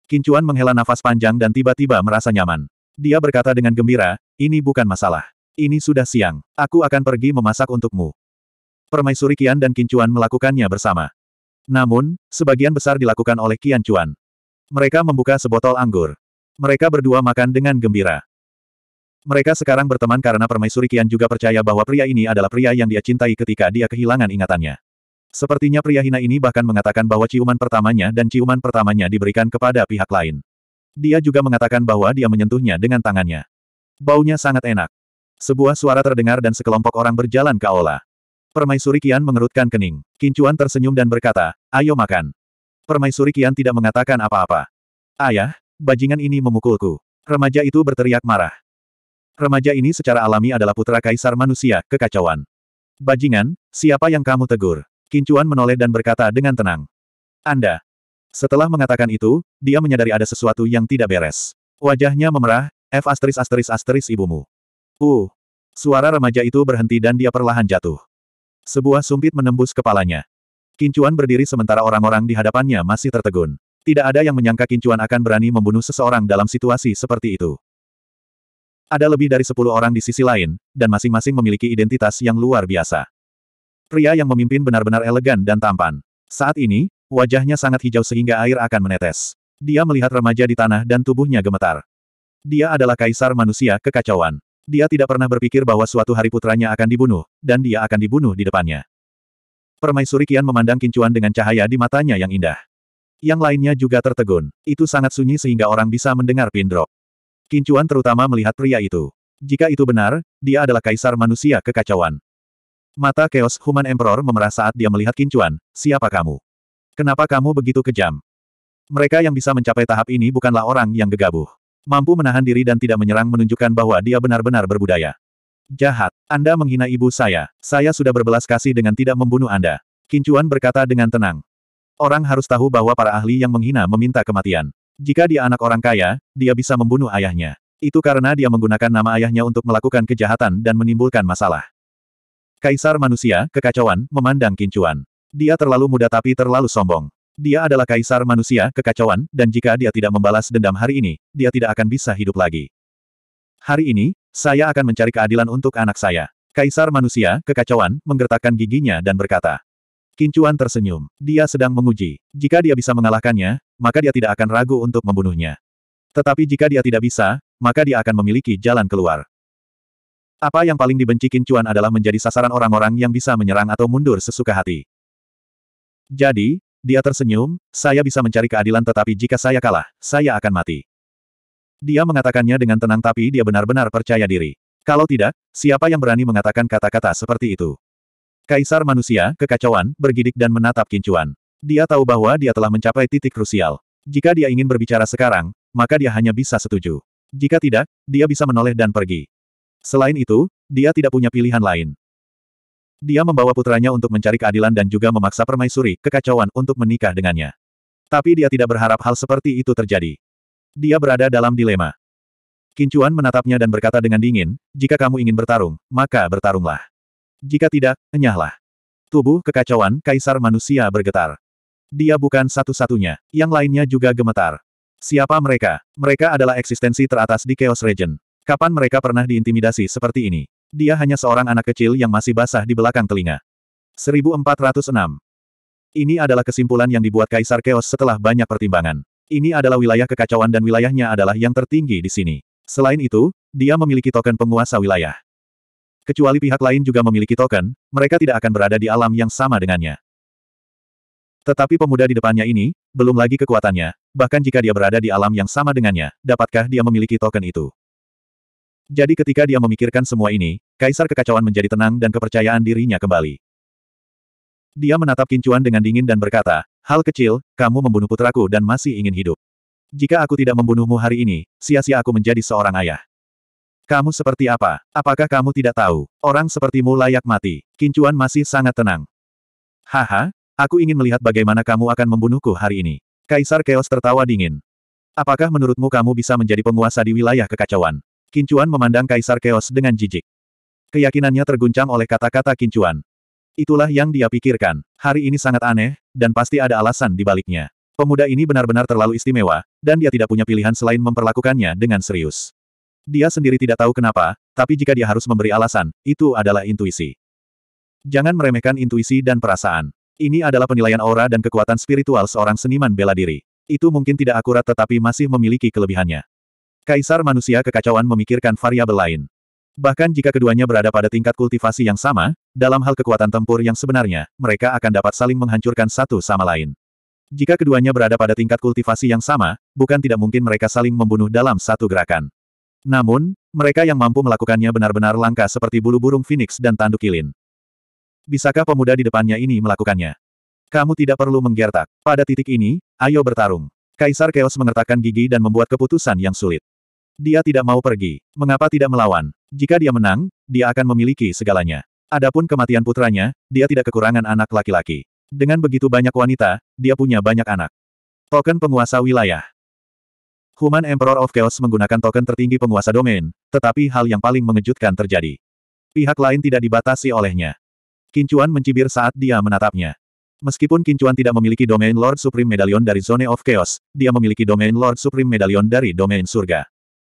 Kincuan menghela nafas panjang dan tiba-tiba merasa nyaman. Dia berkata dengan gembira, ini bukan masalah. Ini sudah siang. Aku akan pergi memasak untukmu. Permaisuri Kian dan Kincuan melakukannya bersama. Namun, sebagian besar dilakukan oleh Qian Chuan. Mereka membuka sebotol anggur. Mereka berdua makan dengan gembira. Mereka sekarang berteman karena permaisuri Qian juga percaya bahwa pria ini adalah pria yang dia cintai ketika dia kehilangan ingatannya. Sepertinya pria hina ini bahkan mengatakan bahwa ciuman pertamanya dan ciuman pertamanya diberikan kepada pihak lain. Dia juga mengatakan bahwa dia menyentuhnya dengan tangannya. Baunya sangat enak. Sebuah suara terdengar dan sekelompok orang berjalan ke aula. Permaisuri Kian mengerutkan kening. Kincuan tersenyum dan berkata, ayo makan. Permaisuri Kian tidak mengatakan apa-apa. Ayah, bajingan ini memukulku. Remaja itu berteriak marah. Remaja ini secara alami adalah putra kaisar manusia, kekacauan. Bajingan, siapa yang kamu tegur? Kincuan menoleh dan berkata dengan tenang. Anda. Setelah mengatakan itu, dia menyadari ada sesuatu yang tidak beres. Wajahnya memerah, F asteris asteris asteris ibumu. Uh. Suara remaja itu berhenti dan dia perlahan jatuh. Sebuah sumpit menembus kepalanya. Kincuan berdiri sementara orang-orang di hadapannya masih tertegun. Tidak ada yang menyangka Kincuan akan berani membunuh seseorang dalam situasi seperti itu. Ada lebih dari sepuluh orang di sisi lain, dan masing-masing memiliki identitas yang luar biasa. Pria yang memimpin benar-benar elegan dan tampan. Saat ini, wajahnya sangat hijau sehingga air akan menetes. Dia melihat remaja di tanah dan tubuhnya gemetar. Dia adalah kaisar manusia kekacauan. Dia tidak pernah berpikir bahwa suatu hari putranya akan dibunuh, dan dia akan dibunuh di depannya. Permaisuri Kian memandang Kincuan dengan cahaya di matanya yang indah. Yang lainnya juga tertegun. Itu sangat sunyi sehingga orang bisa mendengar pin drop. Kincuan terutama melihat pria itu. Jika itu benar, dia adalah kaisar manusia kekacauan. Mata Chaos Human Emperor memerah saat dia melihat Kincuan, siapa kamu? Kenapa kamu begitu kejam? Mereka yang bisa mencapai tahap ini bukanlah orang yang gegabah. Mampu menahan diri dan tidak menyerang menunjukkan bahwa dia benar-benar berbudaya. Jahat, Anda menghina ibu saya. Saya sudah berbelas kasih dengan tidak membunuh Anda. Kincuan berkata dengan tenang. Orang harus tahu bahwa para ahli yang menghina meminta kematian. Jika dia anak orang kaya, dia bisa membunuh ayahnya. Itu karena dia menggunakan nama ayahnya untuk melakukan kejahatan dan menimbulkan masalah. Kaisar manusia, kekacauan, memandang Kincuan. Dia terlalu muda tapi terlalu sombong. Dia adalah kaisar manusia kekacauan, dan jika dia tidak membalas dendam hari ini, dia tidak akan bisa hidup lagi. Hari ini, saya akan mencari keadilan untuk anak saya. Kaisar manusia kekacauan menggertakkan giginya dan berkata. Kincuan tersenyum. Dia sedang menguji. Jika dia bisa mengalahkannya, maka dia tidak akan ragu untuk membunuhnya. Tetapi jika dia tidak bisa, maka dia akan memiliki jalan keluar. Apa yang paling dibenci Kincuan adalah menjadi sasaran orang-orang yang bisa menyerang atau mundur sesuka hati. Jadi, dia tersenyum, saya bisa mencari keadilan tetapi jika saya kalah, saya akan mati. Dia mengatakannya dengan tenang tapi dia benar-benar percaya diri. Kalau tidak, siapa yang berani mengatakan kata-kata seperti itu? Kaisar manusia, kekacauan, bergidik dan menatap kincuan. Dia tahu bahwa dia telah mencapai titik krusial. Jika dia ingin berbicara sekarang, maka dia hanya bisa setuju. Jika tidak, dia bisa menoleh dan pergi. Selain itu, dia tidak punya pilihan lain. Dia membawa putranya untuk mencari keadilan dan juga memaksa permaisuri, kekacauan, untuk menikah dengannya. Tapi dia tidak berharap hal seperti itu terjadi. Dia berada dalam dilema. Kincuan menatapnya dan berkata dengan dingin, jika kamu ingin bertarung, maka bertarunglah. Jika tidak, enyahlah. Tubuh kekacauan kaisar manusia bergetar. Dia bukan satu-satunya, yang lainnya juga gemetar. Siapa mereka? Mereka adalah eksistensi teratas di Chaos Region. Kapan mereka pernah diintimidasi seperti ini? Dia hanya seorang anak kecil yang masih basah di belakang telinga. 1406. Ini adalah kesimpulan yang dibuat Kaisar Keos setelah banyak pertimbangan. Ini adalah wilayah kekacauan dan wilayahnya adalah yang tertinggi di sini. Selain itu, dia memiliki token penguasa wilayah. Kecuali pihak lain juga memiliki token, mereka tidak akan berada di alam yang sama dengannya. Tetapi pemuda di depannya ini, belum lagi kekuatannya, bahkan jika dia berada di alam yang sama dengannya, dapatkah dia memiliki token itu? Jadi ketika dia memikirkan semua ini, kaisar kekacauan menjadi tenang dan kepercayaan dirinya kembali. Dia menatap Kincuan dengan dingin dan berkata, Hal kecil, kamu membunuh putraku dan masih ingin hidup. Jika aku tidak membunuhmu hari ini, sia-sia aku menjadi seorang ayah. Kamu seperti apa? Apakah kamu tidak tahu? Orang sepertimu layak mati. Kincuan masih sangat tenang. Haha, aku ingin melihat bagaimana kamu akan membunuhku hari ini. Kaisar Chaos tertawa dingin. Apakah menurutmu kamu bisa menjadi penguasa di wilayah kekacauan? Kincuan memandang Kaisar Keos dengan jijik. Keyakinannya terguncang oleh kata-kata Kincuan. Itulah yang dia pikirkan. Hari ini sangat aneh, dan pasti ada alasan di baliknya. Pemuda ini benar-benar terlalu istimewa, dan dia tidak punya pilihan selain memperlakukannya dengan serius. Dia sendiri tidak tahu kenapa, tapi jika dia harus memberi alasan, itu adalah intuisi. Jangan meremehkan intuisi dan perasaan. Ini adalah penilaian aura dan kekuatan spiritual seorang seniman bela diri. Itu mungkin tidak akurat tetapi masih memiliki kelebihannya. Kaisar manusia kekacauan memikirkan variabel lain. Bahkan jika keduanya berada pada tingkat kultivasi yang sama, dalam hal kekuatan tempur yang sebenarnya, mereka akan dapat saling menghancurkan satu sama lain. Jika keduanya berada pada tingkat kultivasi yang sama, bukan tidak mungkin mereka saling membunuh dalam satu gerakan. Namun, mereka yang mampu melakukannya benar-benar langka seperti bulu burung phoenix dan tanduk kilin. Bisakah pemuda di depannya ini melakukannya? Kamu tidak perlu menggertak. Pada titik ini, ayo bertarung. Kaisar Chaos mengertakkan gigi dan membuat keputusan yang sulit. Dia tidak mau pergi. Mengapa tidak melawan? Jika dia menang, dia akan memiliki segalanya. Adapun kematian putranya, dia tidak kekurangan anak laki-laki. Dengan begitu banyak wanita, dia punya banyak anak. Token penguasa wilayah. Human Emperor of Chaos menggunakan token tertinggi penguasa domain, tetapi hal yang paling mengejutkan terjadi. Pihak lain tidak dibatasi olehnya. Kincuan mencibir saat dia menatapnya. Meskipun Kincuan tidak memiliki domain Lord Supreme Medallion dari Zone of Chaos, dia memiliki domain Lord Supreme Medallion dari domain surga.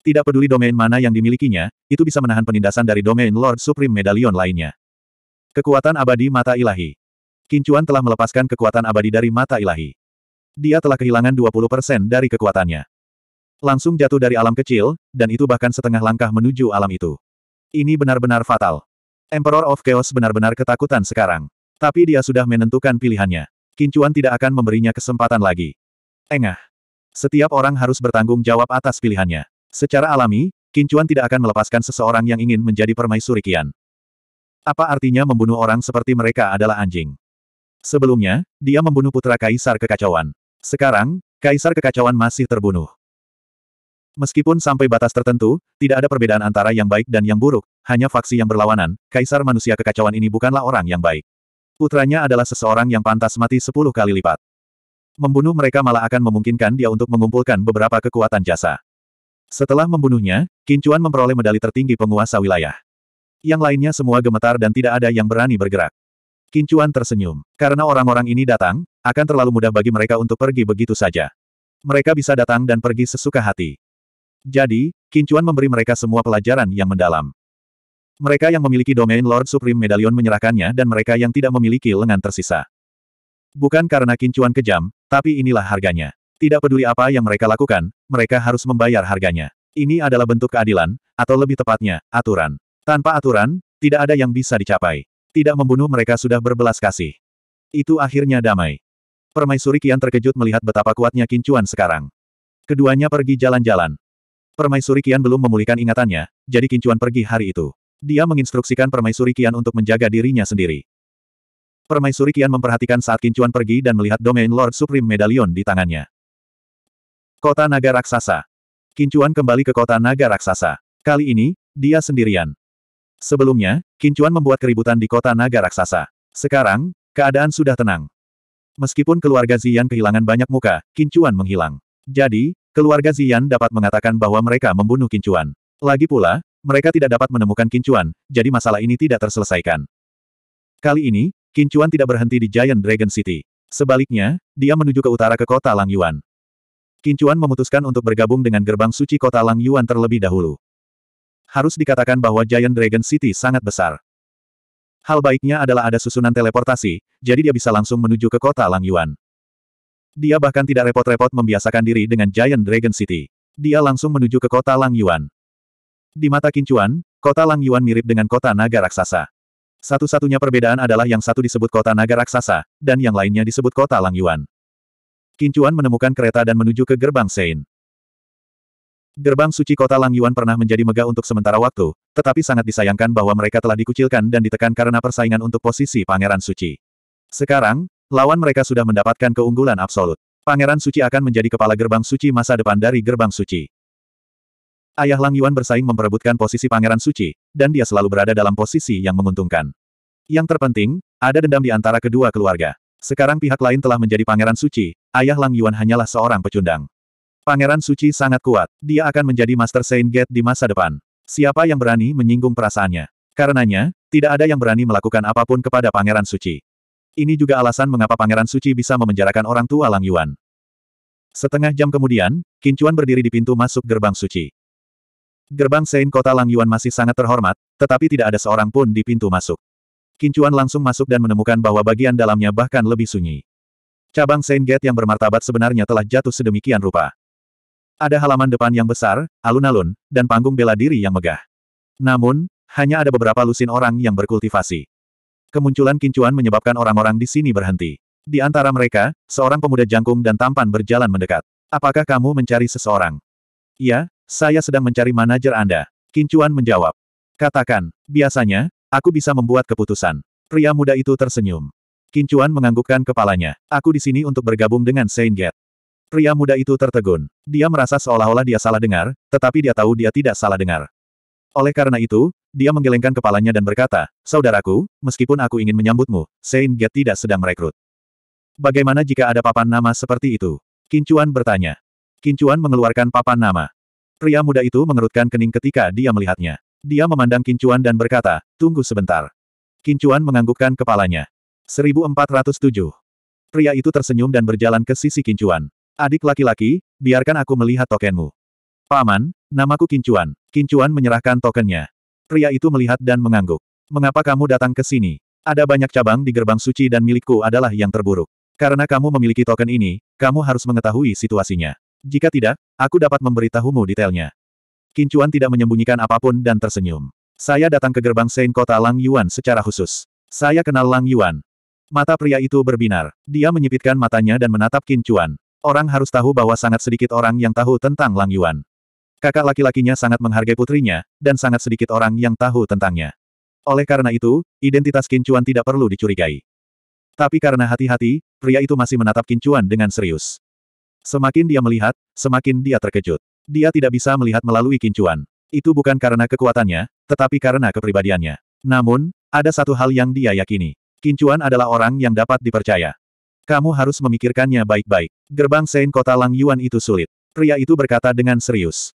Tidak peduli domain mana yang dimilikinya, itu bisa menahan penindasan dari domain Lord Supreme Medallion lainnya. Kekuatan abadi mata ilahi. Kincuan telah melepaskan kekuatan abadi dari mata ilahi. Dia telah kehilangan 20% dari kekuatannya. Langsung jatuh dari alam kecil, dan itu bahkan setengah langkah menuju alam itu. Ini benar-benar fatal. Emperor of Chaos benar-benar ketakutan sekarang. Tapi dia sudah menentukan pilihannya. Kincuan tidak akan memberinya kesempatan lagi. Engah. Setiap orang harus bertanggung jawab atas pilihannya. Secara alami, Kincuan tidak akan melepaskan seseorang yang ingin menjadi permaisuri Kian. Apa artinya membunuh orang seperti mereka adalah anjing? Sebelumnya, dia membunuh putra Kaisar Kekacauan. Sekarang, Kaisar Kekacauan masih terbunuh. Meskipun sampai batas tertentu, tidak ada perbedaan antara yang baik dan yang buruk, hanya faksi yang berlawanan, Kaisar manusia kekacauan ini bukanlah orang yang baik. Putranya adalah seseorang yang pantas mati sepuluh kali lipat. Membunuh mereka malah akan memungkinkan dia untuk mengumpulkan beberapa kekuatan jasa. Setelah membunuhnya, Kincuan memperoleh medali tertinggi penguasa wilayah. Yang lainnya semua gemetar dan tidak ada yang berani bergerak. Kincuan tersenyum. Karena orang-orang ini datang, akan terlalu mudah bagi mereka untuk pergi begitu saja. Mereka bisa datang dan pergi sesuka hati. Jadi, Kincuan memberi mereka semua pelajaran yang mendalam. Mereka yang memiliki domain Lord Supreme Medallion menyerahkannya dan mereka yang tidak memiliki lengan tersisa. Bukan karena Kincuan kejam, tapi inilah harganya. Tidak peduli apa yang mereka lakukan, mereka harus membayar harganya. Ini adalah bentuk keadilan, atau lebih tepatnya, aturan. Tanpa aturan, tidak ada yang bisa dicapai. Tidak membunuh mereka sudah berbelas kasih. Itu akhirnya damai. Permaisuri Kian terkejut melihat betapa kuatnya kincuan sekarang. Keduanya pergi jalan-jalan. Permaisuri Kian belum memulihkan ingatannya, jadi kincuan pergi hari itu. Dia menginstruksikan Permaisuri Kian untuk menjaga dirinya sendiri. Permaisuri Kian memperhatikan saat Kincuan pergi dan melihat domain Lord Supreme Medallion di tangannya. Kota Naga Raksasa. Kincuan kembali ke kota Naga Raksasa. Kali ini, dia sendirian. Sebelumnya, Kincuan membuat keributan di kota Naga Raksasa. Sekarang, keadaan sudah tenang. Meskipun keluarga Zian kehilangan banyak muka, Kincuan menghilang. Jadi, keluarga Zian dapat mengatakan bahwa mereka membunuh Kincuan. Lagi pula, mereka tidak dapat menemukan Kincuan, jadi masalah ini tidak terselesaikan. Kali ini, Kincuan tidak berhenti di Giant Dragon City. Sebaliknya, dia menuju ke utara ke kota Langyuan. Kincuan memutuskan untuk bergabung dengan gerbang suci kota Lang Yuan terlebih dahulu. Harus dikatakan bahwa Giant Dragon City sangat besar. Hal baiknya adalah ada susunan teleportasi, jadi dia bisa langsung menuju ke kota Lang Yuan. Dia bahkan tidak repot-repot membiasakan diri dengan Giant Dragon City. Dia langsung menuju ke kota Lang Yuan. Di mata Kincuan, kota Lang Yuan mirip dengan kota naga raksasa. Satu-satunya perbedaan adalah yang satu disebut kota naga raksasa, dan yang lainnya disebut kota Lang Yuan. Kincuan menemukan kereta dan menuju ke gerbang Sein. Gerbang suci kota Lang Yuan pernah menjadi megah untuk sementara waktu, tetapi sangat disayangkan bahwa mereka telah dikucilkan dan ditekan karena persaingan untuk posisi Pangeran Suci. Sekarang, lawan mereka sudah mendapatkan keunggulan absolut. Pangeran Suci akan menjadi kepala gerbang suci masa depan dari gerbang suci. Ayah Lang Yuan bersaing memperebutkan posisi Pangeran Suci, dan dia selalu berada dalam posisi yang menguntungkan. Yang terpenting, ada dendam di antara kedua keluarga. Sekarang pihak lain telah menjadi pangeran suci, ayah Lang Yuan hanyalah seorang pecundang. Pangeran suci sangat kuat, dia akan menjadi Master Saint Gate di masa depan. Siapa yang berani menyinggung perasaannya? Karenanya, tidak ada yang berani melakukan apapun kepada pangeran suci. Ini juga alasan mengapa pangeran suci bisa memenjarakan orang tua Lang Yuan. Setengah jam kemudian, Kincuan berdiri di pintu masuk gerbang suci. Gerbang Sein kota Lang Yuan masih sangat terhormat, tetapi tidak ada seorang pun di pintu masuk. Kincuan langsung masuk dan menemukan bahwa bagian dalamnya bahkan lebih sunyi. Cabang Saint Gate yang bermartabat sebenarnya telah jatuh sedemikian rupa. Ada halaman depan yang besar, alun-alun, dan panggung bela diri yang megah. Namun, hanya ada beberapa lusin orang yang berkultivasi. Kemunculan kincuan menyebabkan orang-orang di sini berhenti. Di antara mereka, seorang pemuda jangkung dan tampan berjalan mendekat. Apakah kamu mencari seseorang? Ya, saya sedang mencari manajer Anda. Kincuan menjawab. Katakan, biasanya, Aku bisa membuat keputusan. Pria muda itu tersenyum. Kincuan menganggukkan kepalanya. Aku di sini untuk bergabung dengan Saint Get. Pria muda itu tertegun. Dia merasa seolah-olah dia salah dengar, tetapi dia tahu dia tidak salah dengar. Oleh karena itu, dia menggelengkan kepalanya dan berkata, Saudaraku, meskipun aku ingin menyambutmu, Saint Get tidak sedang merekrut. Bagaimana jika ada papan nama seperti itu? Kincuan bertanya. Kincuan mengeluarkan papan nama. Pria muda itu mengerutkan kening ketika dia melihatnya. Dia memandang Kincuan dan berkata, tunggu sebentar. Kincuan menganggukkan kepalanya. 1407. Pria itu tersenyum dan berjalan ke sisi Kincuan. Adik laki-laki, biarkan aku melihat tokenmu. Paman, namaku Kincuan. Kincuan menyerahkan tokennya. Pria itu melihat dan mengangguk. Mengapa kamu datang ke sini? Ada banyak cabang di gerbang suci dan milikku adalah yang terburuk. Karena kamu memiliki token ini, kamu harus mengetahui situasinya. Jika tidak, aku dapat memberitahumu detailnya. Kincuan tidak menyembunyikan apapun dan tersenyum. Saya datang ke gerbang Sein kota Lang Yuan secara khusus. Saya kenal Lang Yuan. Mata pria itu berbinar. Dia menyipitkan matanya dan menatap Kincuan. Orang harus tahu bahwa sangat sedikit orang yang tahu tentang Lang Yuan. Kakak laki-lakinya sangat menghargai putrinya, dan sangat sedikit orang yang tahu tentangnya. Oleh karena itu, identitas Kincuan tidak perlu dicurigai. Tapi karena hati-hati, pria itu masih menatap Kincuan dengan serius. Semakin dia melihat, semakin dia terkejut. Dia tidak bisa melihat melalui kincuan. Itu bukan karena kekuatannya, tetapi karena kepribadiannya. Namun, ada satu hal yang dia yakini. Kincuan adalah orang yang dapat dipercaya. Kamu harus memikirkannya baik-baik. Gerbang Sein Kota Lang Yuan itu sulit. Pria itu berkata dengan serius.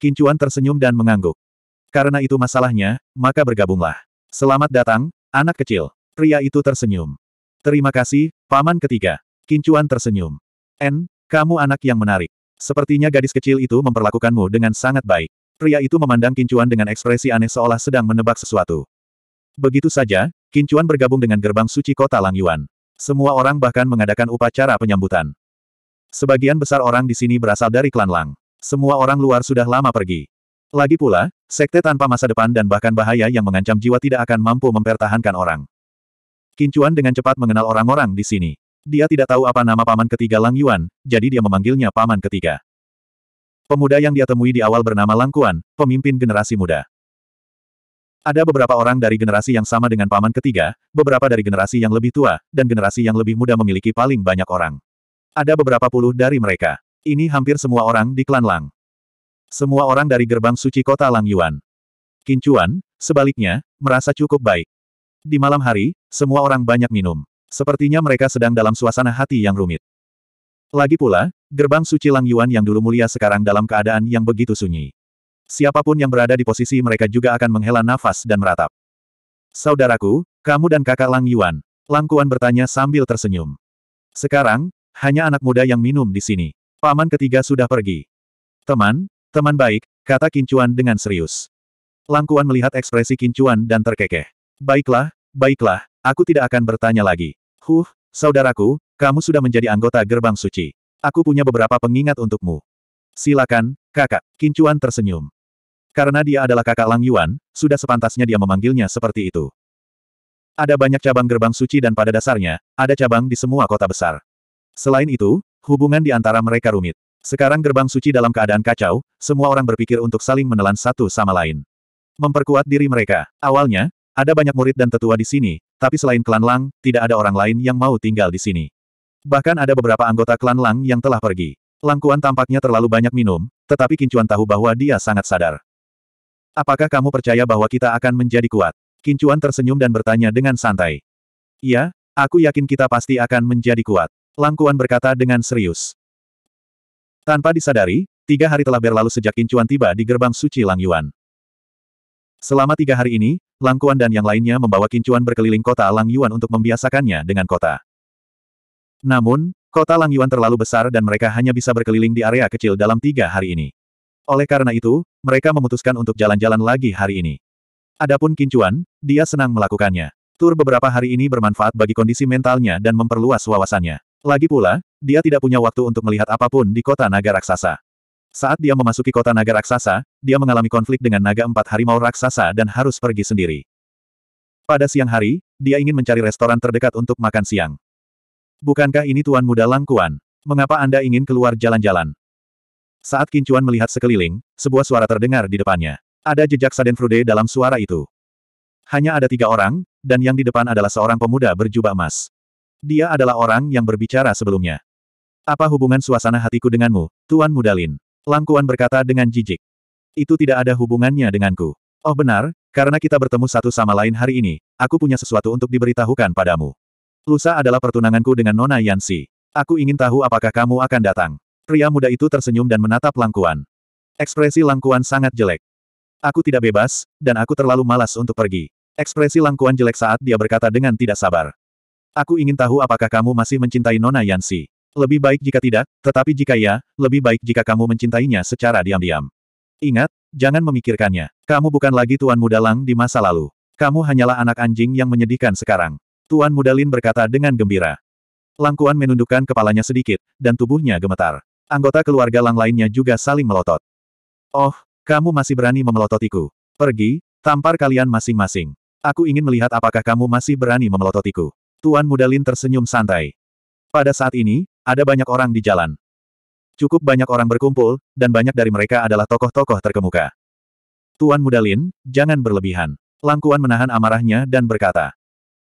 Kincuan tersenyum dan mengangguk. Karena itu masalahnya, maka bergabunglah. Selamat datang, anak kecil. Pria itu tersenyum. Terima kasih, paman ketiga. Kincuan tersenyum. N, kamu anak yang menarik. Sepertinya gadis kecil itu memperlakukanmu dengan sangat baik. Pria itu memandang Kincuan dengan ekspresi aneh seolah sedang menebak sesuatu. Begitu saja, Kincuan bergabung dengan gerbang suci kota Langyuan. Semua orang bahkan mengadakan upacara penyambutan. Sebagian besar orang di sini berasal dari klan Lang. Semua orang luar sudah lama pergi. Lagi pula, sekte tanpa masa depan dan bahkan bahaya yang mengancam jiwa tidak akan mampu mempertahankan orang. Kincuan dengan cepat mengenal orang-orang di sini. Dia tidak tahu apa nama paman ketiga Lang Yuan, jadi dia memanggilnya paman ketiga. Pemuda yang dia temui di awal bernama Lang Kuan, pemimpin generasi muda. Ada beberapa orang dari generasi yang sama dengan paman ketiga, beberapa dari generasi yang lebih tua, dan generasi yang lebih muda memiliki paling banyak orang. Ada beberapa puluh dari mereka. Ini hampir semua orang di klan Lang. Semua orang dari gerbang suci kota Lang Yuan. Kincuan, sebaliknya, merasa cukup baik. Di malam hari, semua orang banyak minum. Sepertinya mereka sedang dalam suasana hati yang rumit. Lagi pula, gerbang suci Lang Yuan yang dulu mulia sekarang dalam keadaan yang begitu sunyi. Siapapun yang berada di posisi mereka juga akan menghela nafas dan meratap. Saudaraku, kamu dan kakak Lang Yuan. Lang Kuan bertanya sambil tersenyum. Sekarang, hanya anak muda yang minum di sini. Paman ketiga sudah pergi. Teman, teman baik, kata Kincuan dengan serius. Lang Kuan melihat ekspresi Kincuan dan terkekeh. Baiklah, baiklah, aku tidak akan bertanya lagi. Huh, saudaraku, kamu sudah menjadi anggota gerbang suci. Aku punya beberapa pengingat untukmu. Silakan, kakak. Kincuan tersenyum. Karena dia adalah kakak Lang Yuan, sudah sepantasnya dia memanggilnya seperti itu. Ada banyak cabang gerbang suci dan pada dasarnya, ada cabang di semua kota besar. Selain itu, hubungan di antara mereka rumit. Sekarang gerbang suci dalam keadaan kacau, semua orang berpikir untuk saling menelan satu sama lain. Memperkuat diri mereka. Awalnya, ada banyak murid dan tetua di sini, tapi selain klan Lang, tidak ada orang lain yang mau tinggal di sini. Bahkan ada beberapa anggota klan Lang yang telah pergi. Langkuan tampaknya terlalu banyak minum, tetapi Kincuan tahu bahwa dia sangat sadar. Apakah kamu percaya bahwa kita akan menjadi kuat? Kincuan tersenyum dan bertanya dengan santai. Iya, aku yakin kita pasti akan menjadi kuat. Langkuan berkata dengan serius. Tanpa disadari, tiga hari telah berlalu sejak Kincuan tiba di gerbang suci Lang Yuan. Selama tiga hari ini, Langkuan dan yang lainnya membawa kincuan berkeliling kota Lang Yuan untuk membiasakannya dengan kota. Namun, kota Lang Yuan terlalu besar dan mereka hanya bisa berkeliling di area kecil dalam tiga hari ini. Oleh karena itu, mereka memutuskan untuk jalan-jalan lagi hari ini. Adapun kincuan, dia senang melakukannya. Tur beberapa hari ini bermanfaat bagi kondisi mentalnya dan memperluas wawasannya. Lagi pula, dia tidak punya waktu untuk melihat apapun di kota naga raksasa. Saat dia memasuki kota naga raksasa, dia mengalami konflik dengan naga empat harimau raksasa dan harus pergi sendiri. Pada siang hari, dia ingin mencari restoran terdekat untuk makan siang. Bukankah ini Tuan Muda Langkuan? Mengapa Anda ingin keluar jalan-jalan? Saat Kincuan melihat sekeliling, sebuah suara terdengar di depannya. Ada jejak Saden Frude dalam suara itu. Hanya ada tiga orang, dan yang di depan adalah seorang pemuda berjubah emas. Dia adalah orang yang berbicara sebelumnya. Apa hubungan suasana hatiku denganmu, Tuan Mudalin? Langkuan berkata dengan jijik. Itu tidak ada hubungannya denganku. Oh benar, karena kita bertemu satu sama lain hari ini, aku punya sesuatu untuk diberitahukan padamu. Lusa adalah pertunanganku dengan Nona Yansi. Aku ingin tahu apakah kamu akan datang. Pria muda itu tersenyum dan menatap Langkuan. Ekspresi Langkuan sangat jelek. Aku tidak bebas, dan aku terlalu malas untuk pergi. Ekspresi Langkuan jelek saat dia berkata dengan tidak sabar. Aku ingin tahu apakah kamu masih mencintai Nona Yansi. Lebih baik jika tidak, tetapi jika ya, lebih baik jika kamu mencintainya secara diam-diam. Ingat, jangan memikirkannya. Kamu bukan lagi Tuan Muda Lang di masa lalu. Kamu hanyalah anak anjing yang menyedihkan sekarang. Tuan Muda Lin berkata dengan gembira. Langkuan menundukkan kepalanya sedikit, dan tubuhnya gemetar. Anggota keluarga Lang lainnya juga saling melotot. Oh, kamu masih berani memelototiku. Pergi, tampar kalian masing-masing. Aku ingin melihat apakah kamu masih berani memelototiku. Tuan Muda Lin tersenyum santai. Pada saat ini, ada banyak orang di jalan. Cukup banyak orang berkumpul, dan banyak dari mereka adalah tokoh-tokoh terkemuka. Tuan Muda jangan berlebihan. Langkuan menahan amarahnya dan berkata.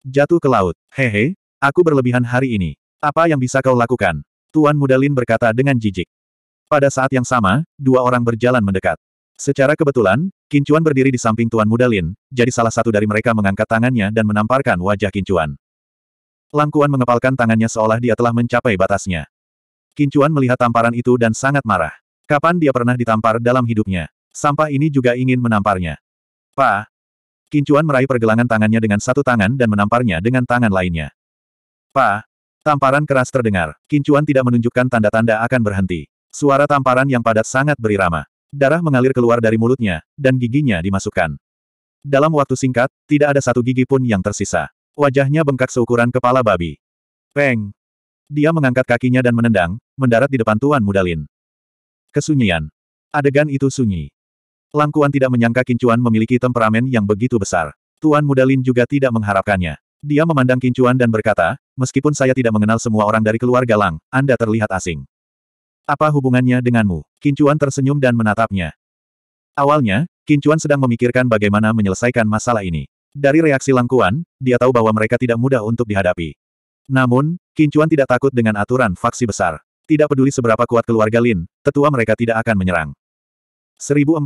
Jatuh ke laut. Hehe, aku berlebihan hari ini. Apa yang bisa kau lakukan? Tuan Muda berkata dengan jijik. Pada saat yang sama, dua orang berjalan mendekat. Secara kebetulan, Kincuan berdiri di samping Tuan Muda jadi salah satu dari mereka mengangkat tangannya dan menamparkan wajah Kincuan. Langkuan mengepalkan tangannya seolah dia telah mencapai batasnya. Kincuan melihat tamparan itu dan sangat marah. Kapan dia pernah ditampar dalam hidupnya? Sampah ini juga ingin menamparnya. Pa! Kincuan meraih pergelangan tangannya dengan satu tangan dan menamparnya dengan tangan lainnya. Pa! Tamparan keras terdengar. Kincuan tidak menunjukkan tanda-tanda akan berhenti. Suara tamparan yang padat sangat berirama. Darah mengalir keluar dari mulutnya, dan giginya dimasukkan. Dalam waktu singkat, tidak ada satu gigi pun yang tersisa. Wajahnya bengkak seukuran kepala babi. Peng! Dia mengangkat kakinya dan menendang, mendarat di depan Tuan Mudalin. Kesunyian. Adegan itu sunyi. Langkuan tidak menyangka Kincuan memiliki temperamen yang begitu besar. Tuan Mudalin juga tidak mengharapkannya. Dia memandang Kincuan dan berkata, meskipun saya tidak mengenal semua orang dari keluarga Lang, Anda terlihat asing. Apa hubungannya denganmu? Kincuan tersenyum dan menatapnya. Awalnya, Kincuan sedang memikirkan bagaimana menyelesaikan masalah ini. Dari reaksi Langkuan, dia tahu bahwa mereka tidak mudah untuk dihadapi. Namun, Kincuan tidak takut dengan aturan faksi besar. Tidak peduli seberapa kuat keluarga Lin, tetua mereka tidak akan menyerang. 1408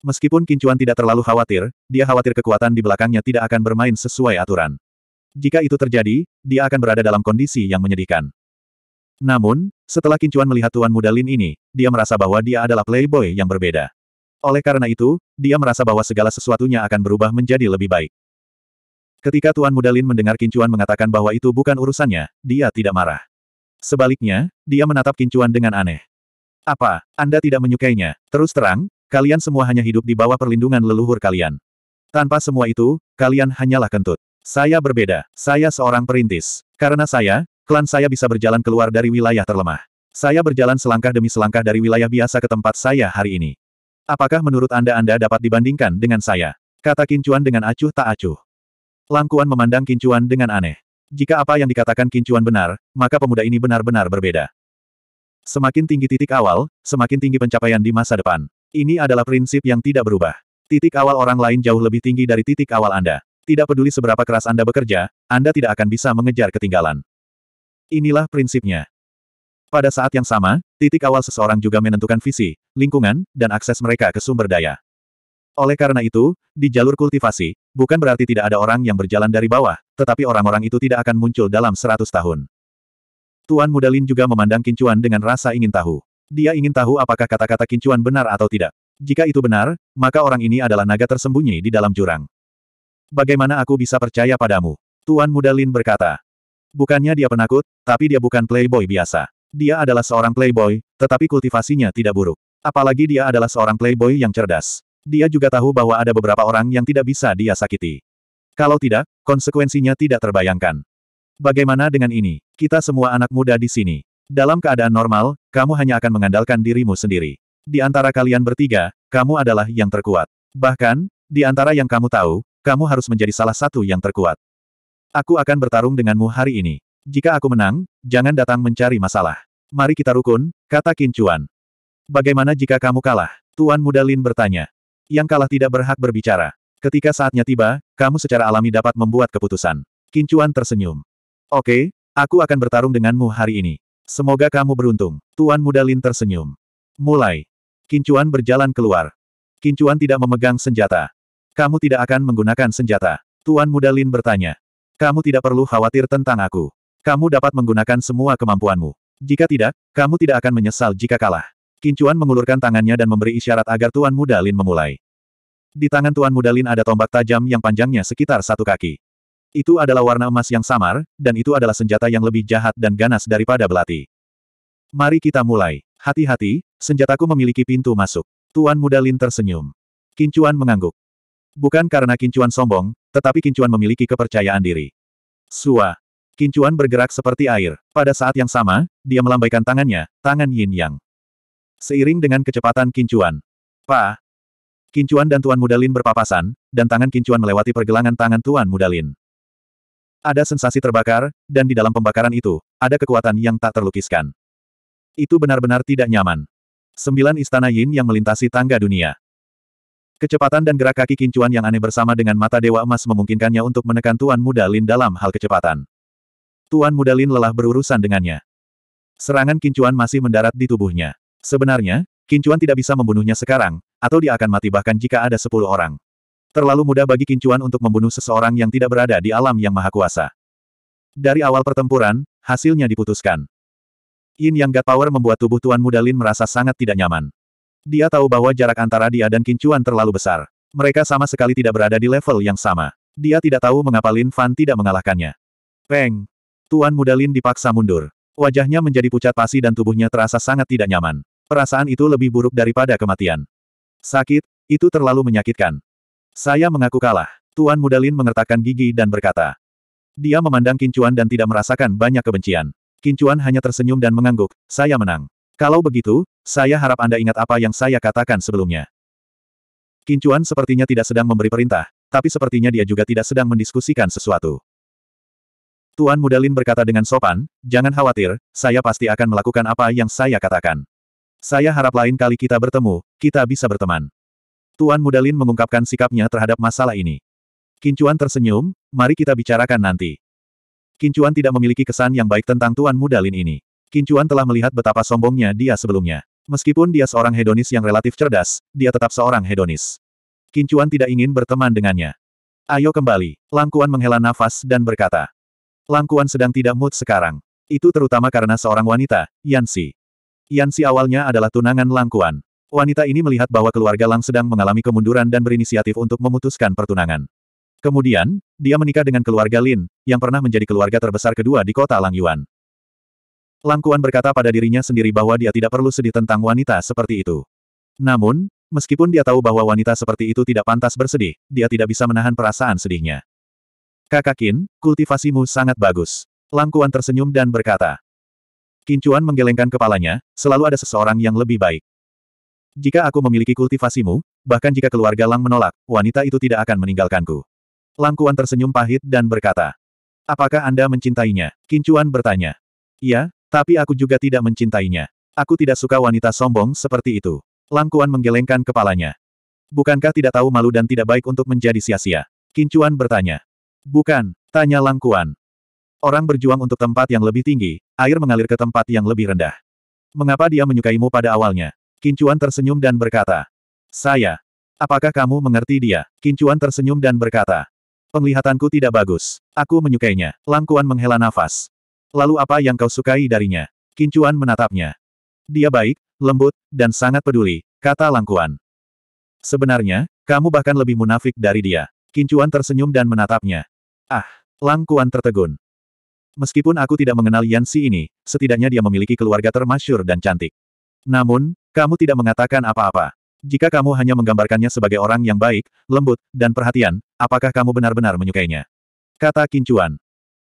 Meskipun Kincuan tidak terlalu khawatir, dia khawatir kekuatan di belakangnya tidak akan bermain sesuai aturan. Jika itu terjadi, dia akan berada dalam kondisi yang menyedihkan. Namun, setelah Kincuan melihat tuan muda Lin ini, dia merasa bahwa dia adalah playboy yang berbeda. Oleh karena itu, dia merasa bahwa segala sesuatunya akan berubah menjadi lebih baik. Ketika Tuan Mudalin mendengar Kincuan mengatakan bahwa itu bukan urusannya, dia tidak marah. Sebaliknya, dia menatap Kincuan dengan aneh. Apa, Anda tidak menyukainya? Terus terang, kalian semua hanya hidup di bawah perlindungan leluhur kalian. Tanpa semua itu, kalian hanyalah kentut. Saya berbeda, saya seorang perintis. Karena saya, klan saya bisa berjalan keluar dari wilayah terlemah. Saya berjalan selangkah demi selangkah dari wilayah biasa ke tempat saya hari ini. Apakah menurut Anda Anda dapat dibandingkan dengan saya? Kata Kincuan dengan acuh tak acuh. Langkuan memandang Kincuan dengan aneh. Jika apa yang dikatakan Kincuan benar, maka pemuda ini benar-benar berbeda. Semakin tinggi titik awal, semakin tinggi pencapaian di masa depan. Ini adalah prinsip yang tidak berubah. Titik awal orang lain jauh lebih tinggi dari titik awal Anda. Tidak peduli seberapa keras Anda bekerja, Anda tidak akan bisa mengejar ketinggalan. Inilah prinsipnya. Pada saat yang sama, titik awal seseorang juga menentukan visi, lingkungan, dan akses mereka ke sumber daya. Oleh karena itu, di jalur kultivasi, bukan berarti tidak ada orang yang berjalan dari bawah, tetapi orang-orang itu tidak akan muncul dalam 100 tahun. Tuan Muda Lin juga memandang Kincuan dengan rasa ingin tahu. Dia ingin tahu apakah kata-kata Kincuan benar atau tidak. Jika itu benar, maka orang ini adalah naga tersembunyi di dalam jurang. Bagaimana aku bisa percaya padamu? Tuan Muda Lin berkata. Bukannya dia penakut, tapi dia bukan playboy biasa. Dia adalah seorang playboy, tetapi kultivasinya tidak buruk. Apalagi dia adalah seorang playboy yang cerdas. Dia juga tahu bahwa ada beberapa orang yang tidak bisa dia sakiti. Kalau tidak, konsekuensinya tidak terbayangkan. Bagaimana dengan ini? Kita semua anak muda di sini. Dalam keadaan normal, kamu hanya akan mengandalkan dirimu sendiri. Di antara kalian bertiga, kamu adalah yang terkuat. Bahkan, di antara yang kamu tahu, kamu harus menjadi salah satu yang terkuat. Aku akan bertarung denganmu hari ini. Jika aku menang, jangan datang mencari masalah. Mari kita rukun, kata Kincuan. Bagaimana jika kamu kalah? Tuan Muda Lin bertanya. Yang kalah tidak berhak berbicara. Ketika saatnya tiba, kamu secara alami dapat membuat keputusan. Kincuan tersenyum. Oke, aku akan bertarung denganmu hari ini. Semoga kamu beruntung. Tuan Muda Lin tersenyum. Mulai. Kincuan berjalan keluar. Kincuan tidak memegang senjata. Kamu tidak akan menggunakan senjata. Tuan Muda Lin bertanya. Kamu tidak perlu khawatir tentang aku. Kamu dapat menggunakan semua kemampuanmu. Jika tidak, kamu tidak akan menyesal jika kalah. Kincuan mengulurkan tangannya dan memberi isyarat agar Tuan Muda Lin memulai. Di tangan Tuan Muda Lin ada tombak tajam yang panjangnya sekitar satu kaki. Itu adalah warna emas yang samar, dan itu adalah senjata yang lebih jahat dan ganas daripada belati. Mari kita mulai. Hati-hati, senjataku memiliki pintu masuk. Tuan Muda Lin tersenyum. Kincuan mengangguk. Bukan karena Kincuan sombong, tetapi Kincuan memiliki kepercayaan diri. Sua, Kincuan bergerak seperti air. Pada saat yang sama, dia melambaikan tangannya, tangan Yin Yang. Seiring dengan kecepatan Kincuan. Pa! Kincuan dan Tuan Mudalin berpapasan, dan tangan Kincuan melewati pergelangan tangan Tuan Mudalin. Ada sensasi terbakar, dan di dalam pembakaran itu, ada kekuatan yang tak terlukiskan. Itu benar-benar tidak nyaman. Sembilan istana Yin yang melintasi tangga dunia. Kecepatan dan gerak kaki kincuan yang aneh bersama dengan mata dewa emas memungkinkannya untuk menekan Tuan Mudalin dalam hal kecepatan. Tuan Mudalin lelah berurusan dengannya. Serangan kincuan masih mendarat di tubuhnya. Sebenarnya, kincuan tidak bisa membunuhnya sekarang, atau dia akan mati bahkan jika ada sepuluh orang. Terlalu mudah bagi kincuan untuk membunuh seseorang yang tidak berada di alam yang maha kuasa. Dari awal pertempuran, hasilnya diputuskan. Yin Yang God Power membuat tubuh Tuan Mudalin merasa sangat tidak nyaman. Dia tahu bahwa jarak antara dia dan kincuan terlalu besar. Mereka sama sekali tidak berada di level yang sama. Dia tidak tahu mengapa Lin Fan tidak mengalahkannya. Peng! Tuan Mudalin dipaksa mundur. Wajahnya menjadi pucat pasi dan tubuhnya terasa sangat tidak nyaman. Perasaan itu lebih buruk daripada kematian. Sakit, itu terlalu menyakitkan. Saya mengaku kalah. Tuan Mudalin mengertakkan gigi dan berkata. Dia memandang Kincuan dan tidak merasakan banyak kebencian. Kincuan hanya tersenyum dan mengangguk, saya menang. Kalau begitu, saya harap Anda ingat apa yang saya katakan sebelumnya. Kincuan sepertinya tidak sedang memberi perintah, tapi sepertinya dia juga tidak sedang mendiskusikan sesuatu. Tuan Muda berkata dengan sopan, jangan khawatir, saya pasti akan melakukan apa yang saya katakan. Saya harap lain kali kita bertemu, kita bisa berteman. Tuan Muda mengungkapkan sikapnya terhadap masalah ini. Kincuan tersenyum, mari kita bicarakan nanti. Kincuan tidak memiliki kesan yang baik tentang Tuan Muda ini. Kincuan telah melihat betapa sombongnya dia sebelumnya. Meskipun dia seorang hedonis yang relatif cerdas, dia tetap seorang hedonis. Kincuan tidak ingin berteman dengannya. Ayo kembali. Langkuan menghela nafas dan berkata. Langkuan sedang tidak mood sekarang. Itu terutama karena seorang wanita, Yansi. Yansi awalnya adalah tunangan Langkuan. Wanita ini melihat bahwa keluarga Lang sedang mengalami kemunduran dan berinisiatif untuk memutuskan pertunangan. Kemudian, dia menikah dengan keluarga Lin, yang pernah menjadi keluarga terbesar kedua di kota Lang Langyuan. Langkuan berkata pada dirinya sendiri bahwa dia tidak perlu sedih tentang wanita seperti itu. Namun, meskipun dia tahu bahwa wanita seperti itu tidak pantas bersedih, dia tidak bisa menahan perasaan sedihnya. Kakak Kin, kultivasimu sangat bagus. Langkuan tersenyum dan berkata. Kincuan menggelengkan kepalanya, selalu ada seseorang yang lebih baik. Jika aku memiliki kultivasimu, bahkan jika keluarga Lang menolak, wanita itu tidak akan meninggalkanku. Langkuan tersenyum pahit dan berkata. Apakah Anda mencintainya? Kincuan bertanya. Iya, tapi aku juga tidak mencintainya. Aku tidak suka wanita sombong seperti itu. Langkuan menggelengkan kepalanya. Bukankah tidak tahu malu dan tidak baik untuk menjadi sia-sia? Kincuan bertanya. Bukan, tanya Langkuan. Orang berjuang untuk tempat yang lebih tinggi, air mengalir ke tempat yang lebih rendah. Mengapa dia menyukaimu pada awalnya? Kincuan tersenyum dan berkata. Saya. Apakah kamu mengerti dia? Kincuan tersenyum dan berkata. Penglihatanku tidak bagus. Aku menyukainya. Langkuan menghela nafas. Lalu apa yang kau sukai darinya? Kincuan menatapnya. Dia baik, lembut, dan sangat peduli, kata Langkuan. Sebenarnya, kamu bahkan lebih munafik dari dia. Kincuan tersenyum dan menatapnya. Ah, Langkuan tertegun. Meskipun aku tidak mengenal Yan Xi ini, setidaknya dia memiliki keluarga termasyur dan cantik. Namun, kamu tidak mengatakan apa-apa. Jika kamu hanya menggambarkannya sebagai orang yang baik, lembut, dan perhatian, apakah kamu benar-benar menyukainya? Kata Kincuan.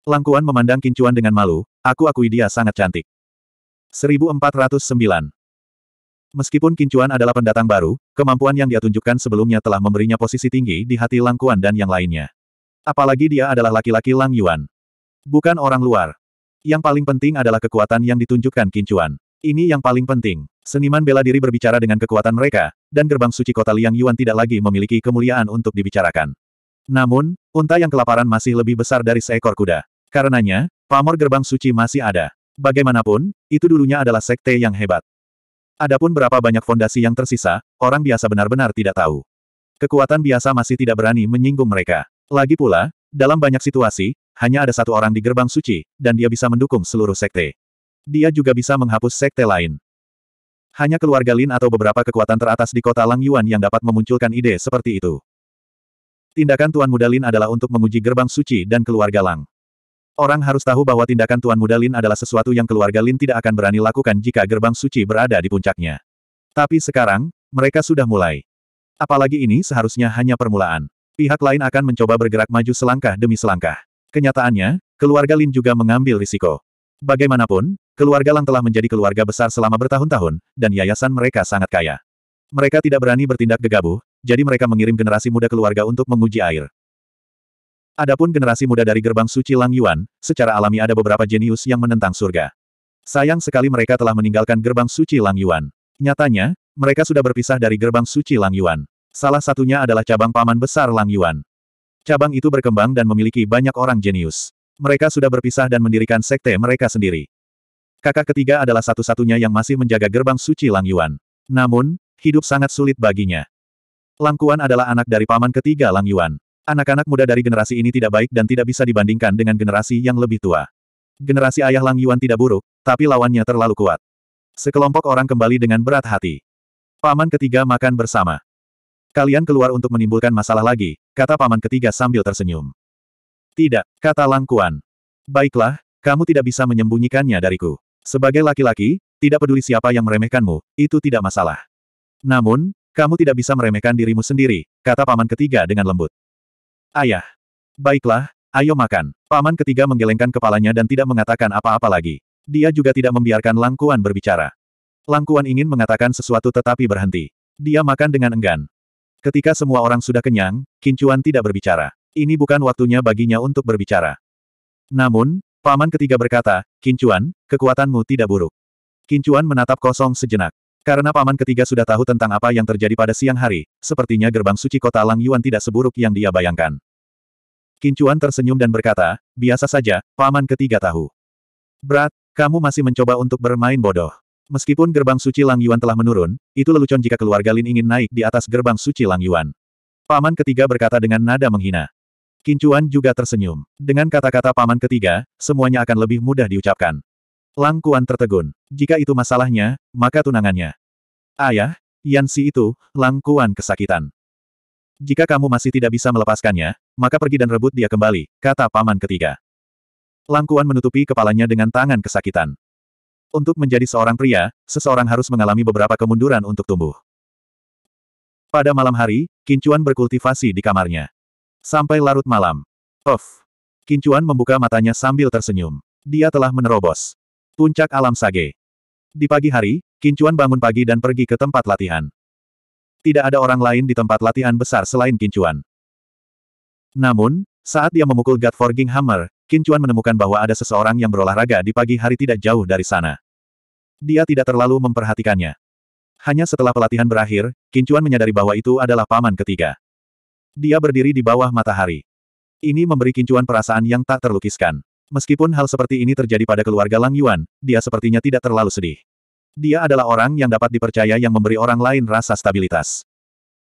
Langkuan memandang Kincuan dengan malu, aku akui dia sangat cantik. 1409 Meskipun Kincuan adalah pendatang baru, kemampuan yang dia tunjukkan sebelumnya telah memberinya posisi tinggi di hati Langkuan dan yang lainnya. Apalagi dia adalah laki-laki Lang Yuan. Bukan orang luar. Yang paling penting adalah kekuatan yang ditunjukkan Kincuan. Ini yang paling penting. Seniman bela diri berbicara dengan kekuatan mereka, dan gerbang suci kota Liang Yuan tidak lagi memiliki kemuliaan untuk dibicarakan. Namun, unta yang kelaparan masih lebih besar dari seekor kuda. Karenanya, pamor gerbang suci masih ada. Bagaimanapun, itu dulunya adalah sekte yang hebat. Adapun berapa banyak fondasi yang tersisa, orang biasa benar-benar tidak tahu. Kekuatan biasa masih tidak berani menyinggung mereka. Lagi pula, dalam banyak situasi, hanya ada satu orang di gerbang suci, dan dia bisa mendukung seluruh sekte. Dia juga bisa menghapus sekte lain. Hanya keluarga Lin atau beberapa kekuatan teratas di kota Lang Yuan yang dapat memunculkan ide seperti itu. Tindakan Tuan Muda Lin adalah untuk menguji gerbang suci dan keluarga Lang. Orang harus tahu bahwa tindakan Tuan Muda Lin adalah sesuatu yang keluarga Lin tidak akan berani lakukan jika gerbang suci berada di puncaknya. Tapi sekarang, mereka sudah mulai. Apalagi ini seharusnya hanya permulaan. Pihak lain akan mencoba bergerak maju selangkah demi selangkah. Kenyataannya, keluarga Lin juga mengambil risiko. Bagaimanapun, keluarga Lang telah menjadi keluarga besar selama bertahun-tahun, dan yayasan mereka sangat kaya. Mereka tidak berani bertindak gegabah, jadi mereka mengirim generasi muda keluarga untuk menguji air. Adapun generasi muda dari gerbang suci Lang Yuan, secara alami ada beberapa jenius yang menentang surga. Sayang sekali mereka telah meninggalkan gerbang suci Lang Yuan. Nyatanya, mereka sudah berpisah dari gerbang suci Lang Yuan. Salah satunya adalah cabang paman besar Lang Yuan. Cabang itu berkembang dan memiliki banyak orang jenius. Mereka sudah berpisah dan mendirikan sekte mereka sendiri. Kakak ketiga adalah satu-satunya yang masih menjaga gerbang suci Lang Yuan. Namun, hidup sangat sulit baginya. Lang Kuan adalah anak dari paman ketiga Lang Yuan. Anak-anak muda dari generasi ini tidak baik dan tidak bisa dibandingkan dengan generasi yang lebih tua. Generasi ayah Lang Yuan tidak buruk, tapi lawannya terlalu kuat. Sekelompok orang kembali dengan berat hati. Paman ketiga makan bersama. Kalian keluar untuk menimbulkan masalah lagi, kata paman ketiga sambil tersenyum. Tidak, kata Langkuan. Baiklah, kamu tidak bisa menyembunyikannya dariku. Sebagai laki-laki, tidak peduli siapa yang meremehkanmu, itu tidak masalah. Namun, kamu tidak bisa meremehkan dirimu sendiri, kata paman ketiga dengan lembut. Ayah. Baiklah, ayo makan. Paman ketiga menggelengkan kepalanya dan tidak mengatakan apa-apa lagi. Dia juga tidak membiarkan Langkuan berbicara. Langkuan ingin mengatakan sesuatu tetapi berhenti. Dia makan dengan enggan. Ketika semua orang sudah kenyang, Kincuan tidak berbicara. Ini bukan waktunya baginya untuk berbicara. Namun, paman ketiga berkata, Kincuan, kekuatanmu tidak buruk. Kincuan menatap kosong sejenak. Karena paman ketiga sudah tahu tentang apa yang terjadi pada siang hari, sepertinya gerbang suci kota Lang Yuan tidak seburuk yang dia bayangkan. Kincuan tersenyum dan berkata, biasa saja, paman ketiga tahu. Brat, kamu masih mencoba untuk bermain bodoh. Meskipun gerbang suci Lang Yuan telah menurun, itu lelucon jika keluarga Lin ingin naik di atas gerbang suci Lang Yuan. Paman ketiga berkata dengan nada menghina. Kincuan juga tersenyum. Dengan kata-kata paman ketiga, semuanya akan lebih mudah diucapkan. Lang Kuan tertegun. Jika itu masalahnya, maka tunangannya. Ayah, Yansi itu, Lang Kuan kesakitan. Jika kamu masih tidak bisa melepaskannya, maka pergi dan rebut dia kembali, kata paman ketiga. Langkuan menutupi kepalanya dengan tangan kesakitan. Untuk menjadi seorang pria, seseorang harus mengalami beberapa kemunduran untuk tumbuh. Pada malam hari, Kincuan berkultivasi di kamarnya. Sampai larut malam. Of. Kincuan membuka matanya sambil tersenyum. Dia telah menerobos. Puncak alam sage. Di pagi hari, Kincuan bangun pagi dan pergi ke tempat latihan. Tidak ada orang lain di tempat latihan besar selain Kincuan. Namun, saat dia memukul God Forging Hammer, Qin Chuan menemukan bahwa ada seseorang yang berolahraga di pagi hari tidak jauh dari sana. Dia tidak terlalu memperhatikannya. Hanya setelah pelatihan berakhir, Qin Chuan menyadari bahwa itu adalah paman ketiga. Dia berdiri di bawah matahari. Ini memberi Qin Chuan perasaan yang tak terlukiskan. Meskipun hal seperti ini terjadi pada keluarga Lang Yuan, dia sepertinya tidak terlalu sedih. Dia adalah orang yang dapat dipercaya yang memberi orang lain rasa stabilitas.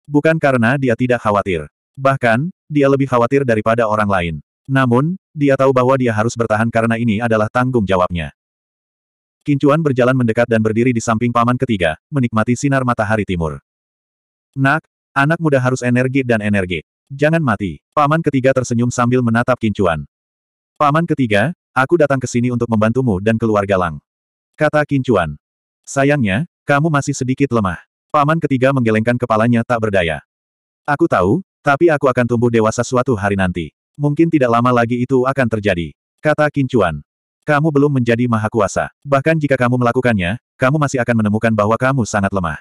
Bukan karena dia tidak khawatir. Bahkan, dia lebih khawatir daripada orang lain. Namun, dia tahu bahwa dia harus bertahan karena ini adalah tanggung jawabnya. Kincuan berjalan mendekat dan berdiri di samping paman ketiga, menikmati sinar matahari timur. Nak, anak muda harus energi dan energi. Jangan mati. Paman ketiga tersenyum sambil menatap Kincuan. Paman ketiga, aku datang ke sini untuk membantumu dan keluarga Lang. Kata Kincuan. Sayangnya, kamu masih sedikit lemah. Paman ketiga menggelengkan kepalanya tak berdaya. Aku tahu, tapi aku akan tumbuh dewasa suatu hari nanti. Mungkin tidak lama lagi itu akan terjadi. Kata Kincuan. Kamu belum menjadi maha kuasa. Bahkan jika kamu melakukannya, kamu masih akan menemukan bahwa kamu sangat lemah.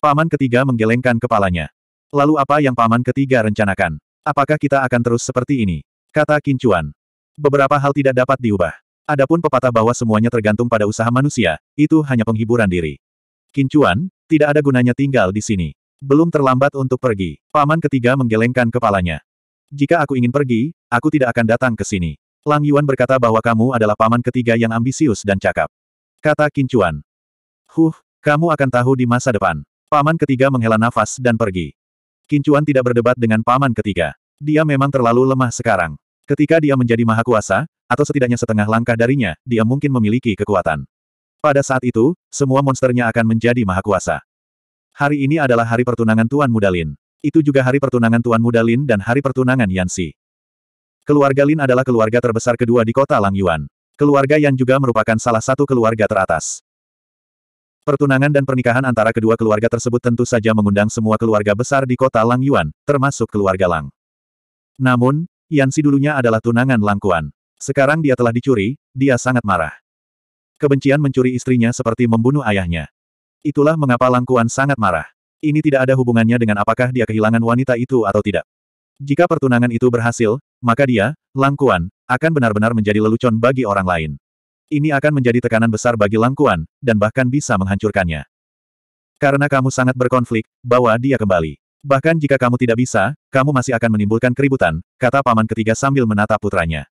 Paman ketiga menggelengkan kepalanya. Lalu apa yang paman ketiga rencanakan? Apakah kita akan terus seperti ini? Kata Kincuan. Beberapa hal tidak dapat diubah. Adapun pepatah bahwa semuanya tergantung pada usaha manusia, itu hanya penghiburan diri. Kincuan, tidak ada gunanya tinggal di sini. Belum terlambat untuk pergi. Paman ketiga menggelengkan kepalanya. Jika aku ingin pergi, aku tidak akan datang ke sini. Lang Yuan berkata bahwa kamu adalah paman ketiga yang ambisius dan cakap. Kata Kincuan. Huh, kamu akan tahu di masa depan. Paman ketiga menghela nafas dan pergi. Kincuan tidak berdebat dengan paman ketiga. Dia memang terlalu lemah sekarang. Ketika dia menjadi maha kuasa, atau setidaknya setengah langkah darinya, dia mungkin memiliki kekuatan. Pada saat itu, semua monsternya akan menjadi maha kuasa. Hari ini adalah hari pertunangan Tuan Mudalin. Itu juga hari pertunangan Tuan Muda Lin dan hari pertunangan Yansi. Keluarga Lin adalah keluarga terbesar kedua di kota Langyuan. Keluarga Yan juga merupakan salah satu keluarga teratas. Pertunangan dan pernikahan antara kedua keluarga tersebut tentu saja mengundang semua keluarga besar di kota Langyuan, termasuk keluarga Lang. Namun, Yansi dulunya adalah tunangan Lang Langkuan. Sekarang dia telah dicuri, dia sangat marah. Kebencian mencuri istrinya seperti membunuh ayahnya. Itulah mengapa Lang Langkuan sangat marah. Ini tidak ada hubungannya dengan apakah dia kehilangan wanita itu atau tidak. Jika pertunangan itu berhasil, maka dia, Langkuan, akan benar-benar menjadi lelucon bagi orang lain. Ini akan menjadi tekanan besar bagi Langkuan, dan bahkan bisa menghancurkannya. Karena kamu sangat berkonflik, bawa dia kembali. Bahkan jika kamu tidak bisa, kamu masih akan menimbulkan keributan, kata paman ketiga sambil menatap putranya.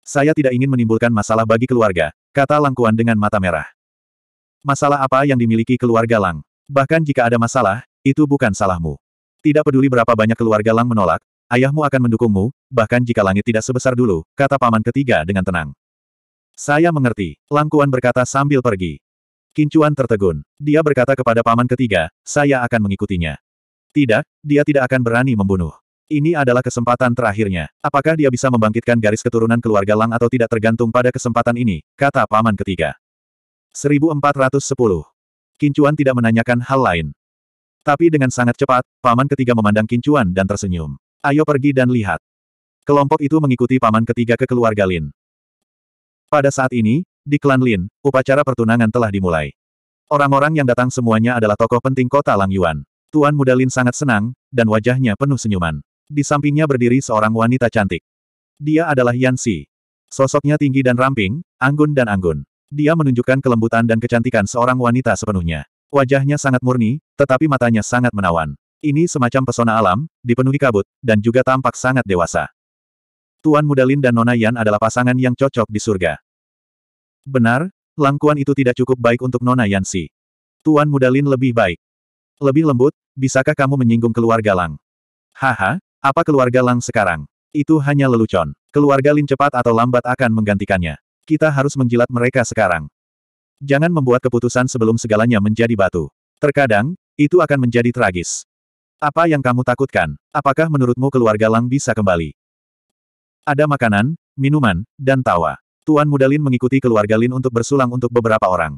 Saya tidak ingin menimbulkan masalah bagi keluarga, kata Langkuan dengan mata merah. Masalah apa yang dimiliki keluarga Lang? Bahkan jika ada masalah, itu bukan salahmu. Tidak peduli berapa banyak keluarga Lang menolak, ayahmu akan mendukungmu, bahkan jika langit tidak sebesar dulu, kata paman ketiga dengan tenang. Saya mengerti, Lang Kuan berkata sambil pergi. Kincuan tertegun. Dia berkata kepada paman ketiga, saya akan mengikutinya. Tidak, dia tidak akan berani membunuh. Ini adalah kesempatan terakhirnya. Apakah dia bisa membangkitkan garis keturunan keluarga Lang atau tidak tergantung pada kesempatan ini, kata paman ketiga. 1410 Kincuan tidak menanyakan hal lain. Tapi dengan sangat cepat, paman ketiga memandang Kincuan dan tersenyum. Ayo pergi dan lihat. Kelompok itu mengikuti paman ketiga ke keluarga Lin. Pada saat ini, di klan Lin, upacara pertunangan telah dimulai. Orang-orang yang datang semuanya adalah tokoh penting kota Yuan. Tuan muda Lin sangat senang, dan wajahnya penuh senyuman. Di sampingnya berdiri seorang wanita cantik. Dia adalah Yan Si. Sosoknya tinggi dan ramping, anggun dan anggun. Dia menunjukkan kelembutan dan kecantikan seorang wanita sepenuhnya. Wajahnya sangat murni, tetapi matanya sangat menawan. Ini semacam pesona alam, dipenuhi kabut, dan juga tampak sangat dewasa. Tuan Muda Lin dan Nona Yan adalah pasangan yang cocok di surga. Benar, langkuan itu tidak cukup baik untuk Nona Yan Si. Tuan Muda Lin lebih baik. Lebih lembut, bisakah kamu menyinggung keluarga Lang? Haha, apa keluarga Lang sekarang? Itu hanya lelucon. Keluarga Lin cepat atau lambat akan menggantikannya. Kita harus menjilat mereka sekarang. Jangan membuat keputusan sebelum segalanya menjadi batu. Terkadang, itu akan menjadi tragis. Apa yang kamu takutkan? Apakah menurutmu keluarga Lang bisa kembali? Ada makanan, minuman, dan tawa. Tuan Mudalin mengikuti keluarga Lin untuk bersulang untuk beberapa orang.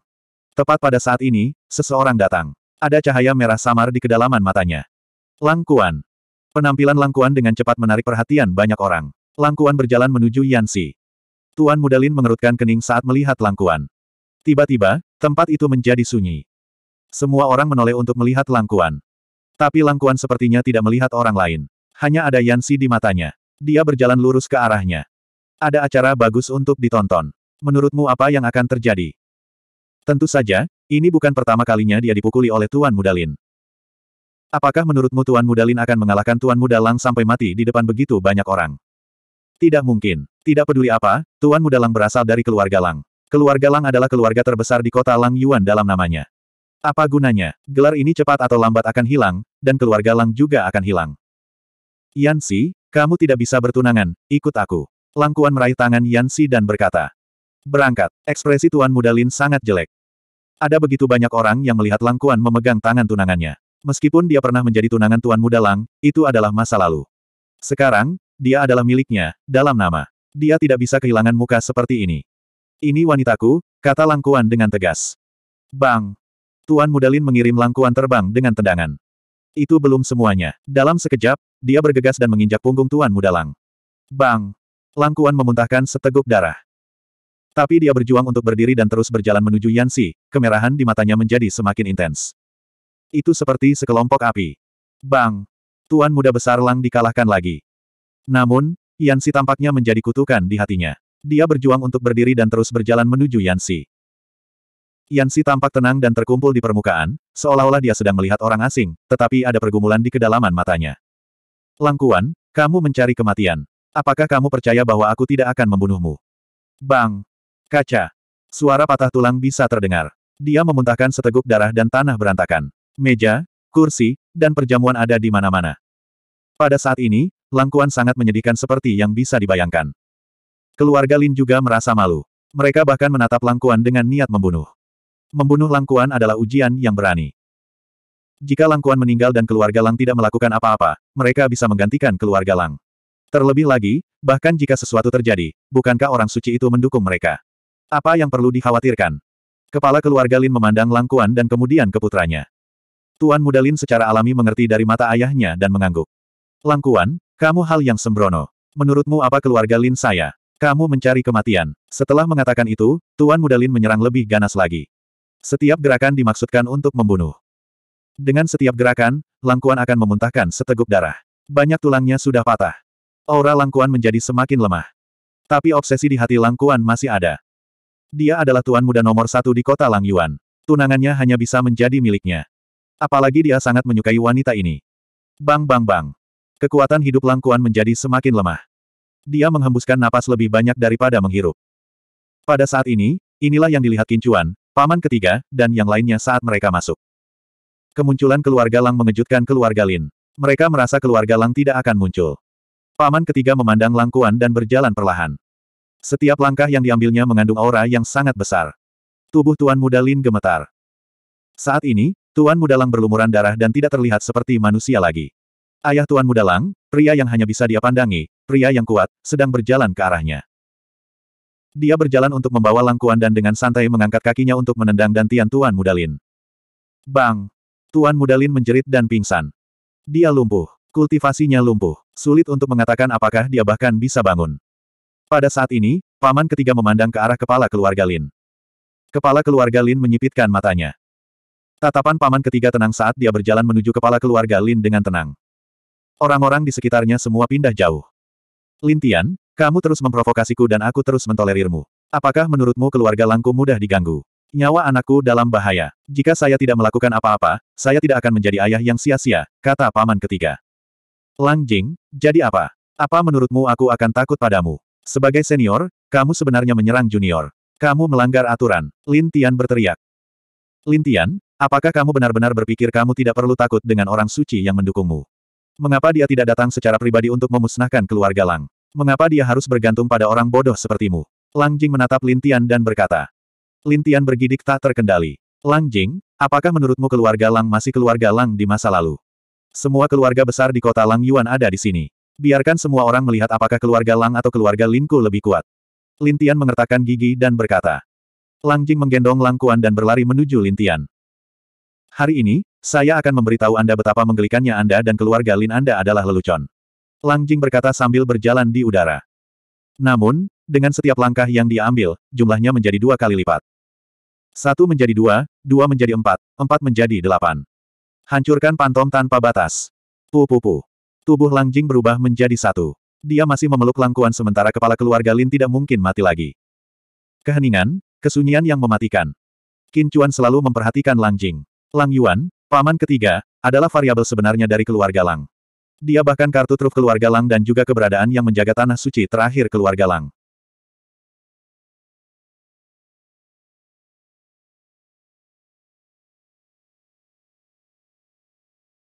Tepat pada saat ini, seseorang datang. Ada cahaya merah samar di kedalaman matanya. Langkuan. Penampilan Langkuan dengan cepat menarik perhatian banyak orang. Langkuan berjalan menuju Yansi. Tuan Mudalin mengerutkan kening saat melihat langkuan. Tiba-tiba, tempat itu menjadi sunyi. Semua orang menoleh untuk melihat langkuan. Tapi langkuan sepertinya tidak melihat orang lain. Hanya ada Yansi di matanya. Dia berjalan lurus ke arahnya. Ada acara bagus untuk ditonton. Menurutmu apa yang akan terjadi? Tentu saja, ini bukan pertama kalinya dia dipukuli oleh Tuan Mudalin. Apakah menurutmu Tuan Mudalin akan mengalahkan Tuan Mudalang sampai mati di depan begitu banyak orang? Tidak mungkin. Tidak peduli apa, Tuan Muda Lang berasal dari keluarga Lang. Keluarga Lang adalah keluarga terbesar di kota Lang Yuan dalam namanya. Apa gunanya? Gelar ini cepat atau lambat akan hilang, dan keluarga Lang juga akan hilang. Yan Si, kamu tidak bisa bertunangan, ikut aku. Langkuan meraih tangan Yan Si dan berkata. Berangkat, ekspresi Tuan Muda Lin sangat jelek. Ada begitu banyak orang yang melihat Langkuan memegang tangan tunangannya. Meskipun dia pernah menjadi tunangan Tuan Muda Lang, itu adalah masa lalu. Sekarang, dia adalah miliknya, dalam nama. Dia tidak bisa kehilangan muka seperti ini. Ini wanitaku, kata Langkuan dengan tegas. Bang! Tuan Mudalin mengirim Langkuan terbang dengan tendangan. Itu belum semuanya. Dalam sekejap, dia bergegas dan menginjak punggung Tuan Mudalang. Bang! Langkuan memuntahkan seteguk darah. Tapi dia berjuang untuk berdiri dan terus berjalan menuju Yansi, kemerahan di matanya menjadi semakin intens. Itu seperti sekelompok api. Bang! Tuan muda besar Lang dikalahkan lagi. Namun, Yansi tampaknya menjadi kutukan di hatinya. Dia berjuang untuk berdiri dan terus berjalan menuju Yansi. Yansi tampak tenang dan terkumpul di permukaan, seolah-olah dia sedang melihat orang asing, tetapi ada pergumulan di kedalaman matanya. Langkuan, kamu mencari kematian. Apakah kamu percaya bahwa aku tidak akan membunuhmu? Bang! Kaca! Suara patah tulang bisa terdengar. Dia memuntahkan seteguk darah dan tanah berantakan. Meja, kursi, dan perjamuan ada di mana-mana. Pada saat ini, Langkuan sangat menyedihkan seperti yang bisa dibayangkan. Keluarga Lin juga merasa malu. Mereka bahkan menatap Langkuan dengan niat membunuh. Membunuh Langkuan adalah ujian yang berani. Jika Langkuan meninggal dan keluarga Lang tidak melakukan apa-apa, mereka bisa menggantikan keluarga Lang. Terlebih lagi, bahkan jika sesuatu terjadi, bukankah orang suci itu mendukung mereka? Apa yang perlu dikhawatirkan? Kepala keluarga Lin memandang Langkuan dan kemudian keputranya. Tuan muda Lin secara alami mengerti dari mata ayahnya dan mengangguk. Langkuan, kamu hal yang sembrono. Menurutmu apa keluarga Lin saya? Kamu mencari kematian. Setelah mengatakan itu, Tuan Muda Lin menyerang lebih ganas lagi. Setiap gerakan dimaksudkan untuk membunuh. Dengan setiap gerakan, Langkuan akan memuntahkan seteguk darah. Banyak tulangnya sudah patah. Aura Langkuan menjadi semakin lemah. Tapi obsesi di hati Langkuan masih ada. Dia adalah tuan muda nomor satu di kota Langyuan. Tunangannya hanya bisa menjadi miliknya. Apalagi dia sangat menyukai wanita ini. Bang bang bang. Kekuatan hidup Langkuan menjadi semakin lemah. Dia menghembuskan napas lebih banyak daripada menghirup. Pada saat ini, inilah yang dilihat Kincuan, paman ketiga, dan yang lainnya saat mereka masuk. Kemunculan keluarga Lang mengejutkan keluarga Lin. Mereka merasa keluarga Lang tidak akan muncul. Paman ketiga memandang Langkuan dan berjalan perlahan. Setiap langkah yang diambilnya mengandung aura yang sangat besar. Tubuh Tuan Muda Lin gemetar. Saat ini, Tuan Muda Lang berlumuran darah dan tidak terlihat seperti manusia lagi. Ayah Tuan Muda Lang, pria yang hanya bisa dia pandangi, pria yang kuat, sedang berjalan ke arahnya. Dia berjalan untuk membawa Langkuan dan dengan santai mengangkat kakinya untuk menendang dantian Tuan Mudalin. Bang! Tuan Mudalin menjerit dan pingsan. Dia lumpuh. Kultivasinya lumpuh. Sulit untuk mengatakan apakah dia bahkan bisa bangun. Pada saat ini, paman ketiga memandang ke arah kepala keluarga Lin. Kepala keluarga Lin menyipitkan matanya. Tatapan paman ketiga tenang saat dia berjalan menuju kepala keluarga Lin dengan tenang. Orang-orang di sekitarnya semua pindah jauh. Lintian, kamu terus memprovokasiku dan aku terus mentolerirmu. Apakah menurutmu keluarga Langku mudah diganggu? Nyawa anakku dalam bahaya. Jika saya tidak melakukan apa-apa, saya tidak akan menjadi ayah yang sia-sia, kata paman ketiga. Lang Jing, jadi apa? Apa menurutmu aku akan takut padamu? Sebagai senior, kamu sebenarnya menyerang junior. Kamu melanggar aturan. Lin Tian berteriak. Lin Tian, apakah kamu benar-benar berpikir kamu tidak perlu takut dengan orang suci yang mendukungmu? Mengapa dia tidak datang secara pribadi untuk memusnahkan keluarga Lang? Mengapa dia harus bergantung pada orang bodoh sepertimu? Lang Jing menatap Lintian dan berkata. Lintian bergidik tak terkendali. Lang Jing, apakah menurutmu keluarga Lang masih keluarga Lang di masa lalu? Semua keluarga besar di kota Lang Yuan ada di sini. Biarkan semua orang melihat apakah keluarga Lang atau keluarga Linku lebih kuat. Lintian mengertakkan gigi dan berkata. Lang Jing menggendong Lang Kuan dan berlari menuju Lintian. Hari ini, saya akan memberitahu Anda betapa menggelikannya Anda dan keluarga Lin Anda adalah lelucon. Lang Jing berkata sambil berjalan di udara. Namun, dengan setiap langkah yang dia ambil, jumlahnya menjadi dua kali lipat. Satu menjadi dua, dua menjadi empat, empat menjadi delapan. Hancurkan pantom tanpa batas. pu pu Tubuh Lang Jing berubah menjadi satu. Dia masih memeluk langkuan sementara kepala keluarga Lin tidak mungkin mati lagi. Keheningan, kesunyian yang mematikan. Qin Chuan selalu memperhatikan Lang Jing. Lang Yuan, Paman ketiga, adalah variabel sebenarnya dari keluarga Lang. Dia bahkan kartu truf keluarga Lang dan juga keberadaan yang menjaga tanah suci terakhir keluarga Lang.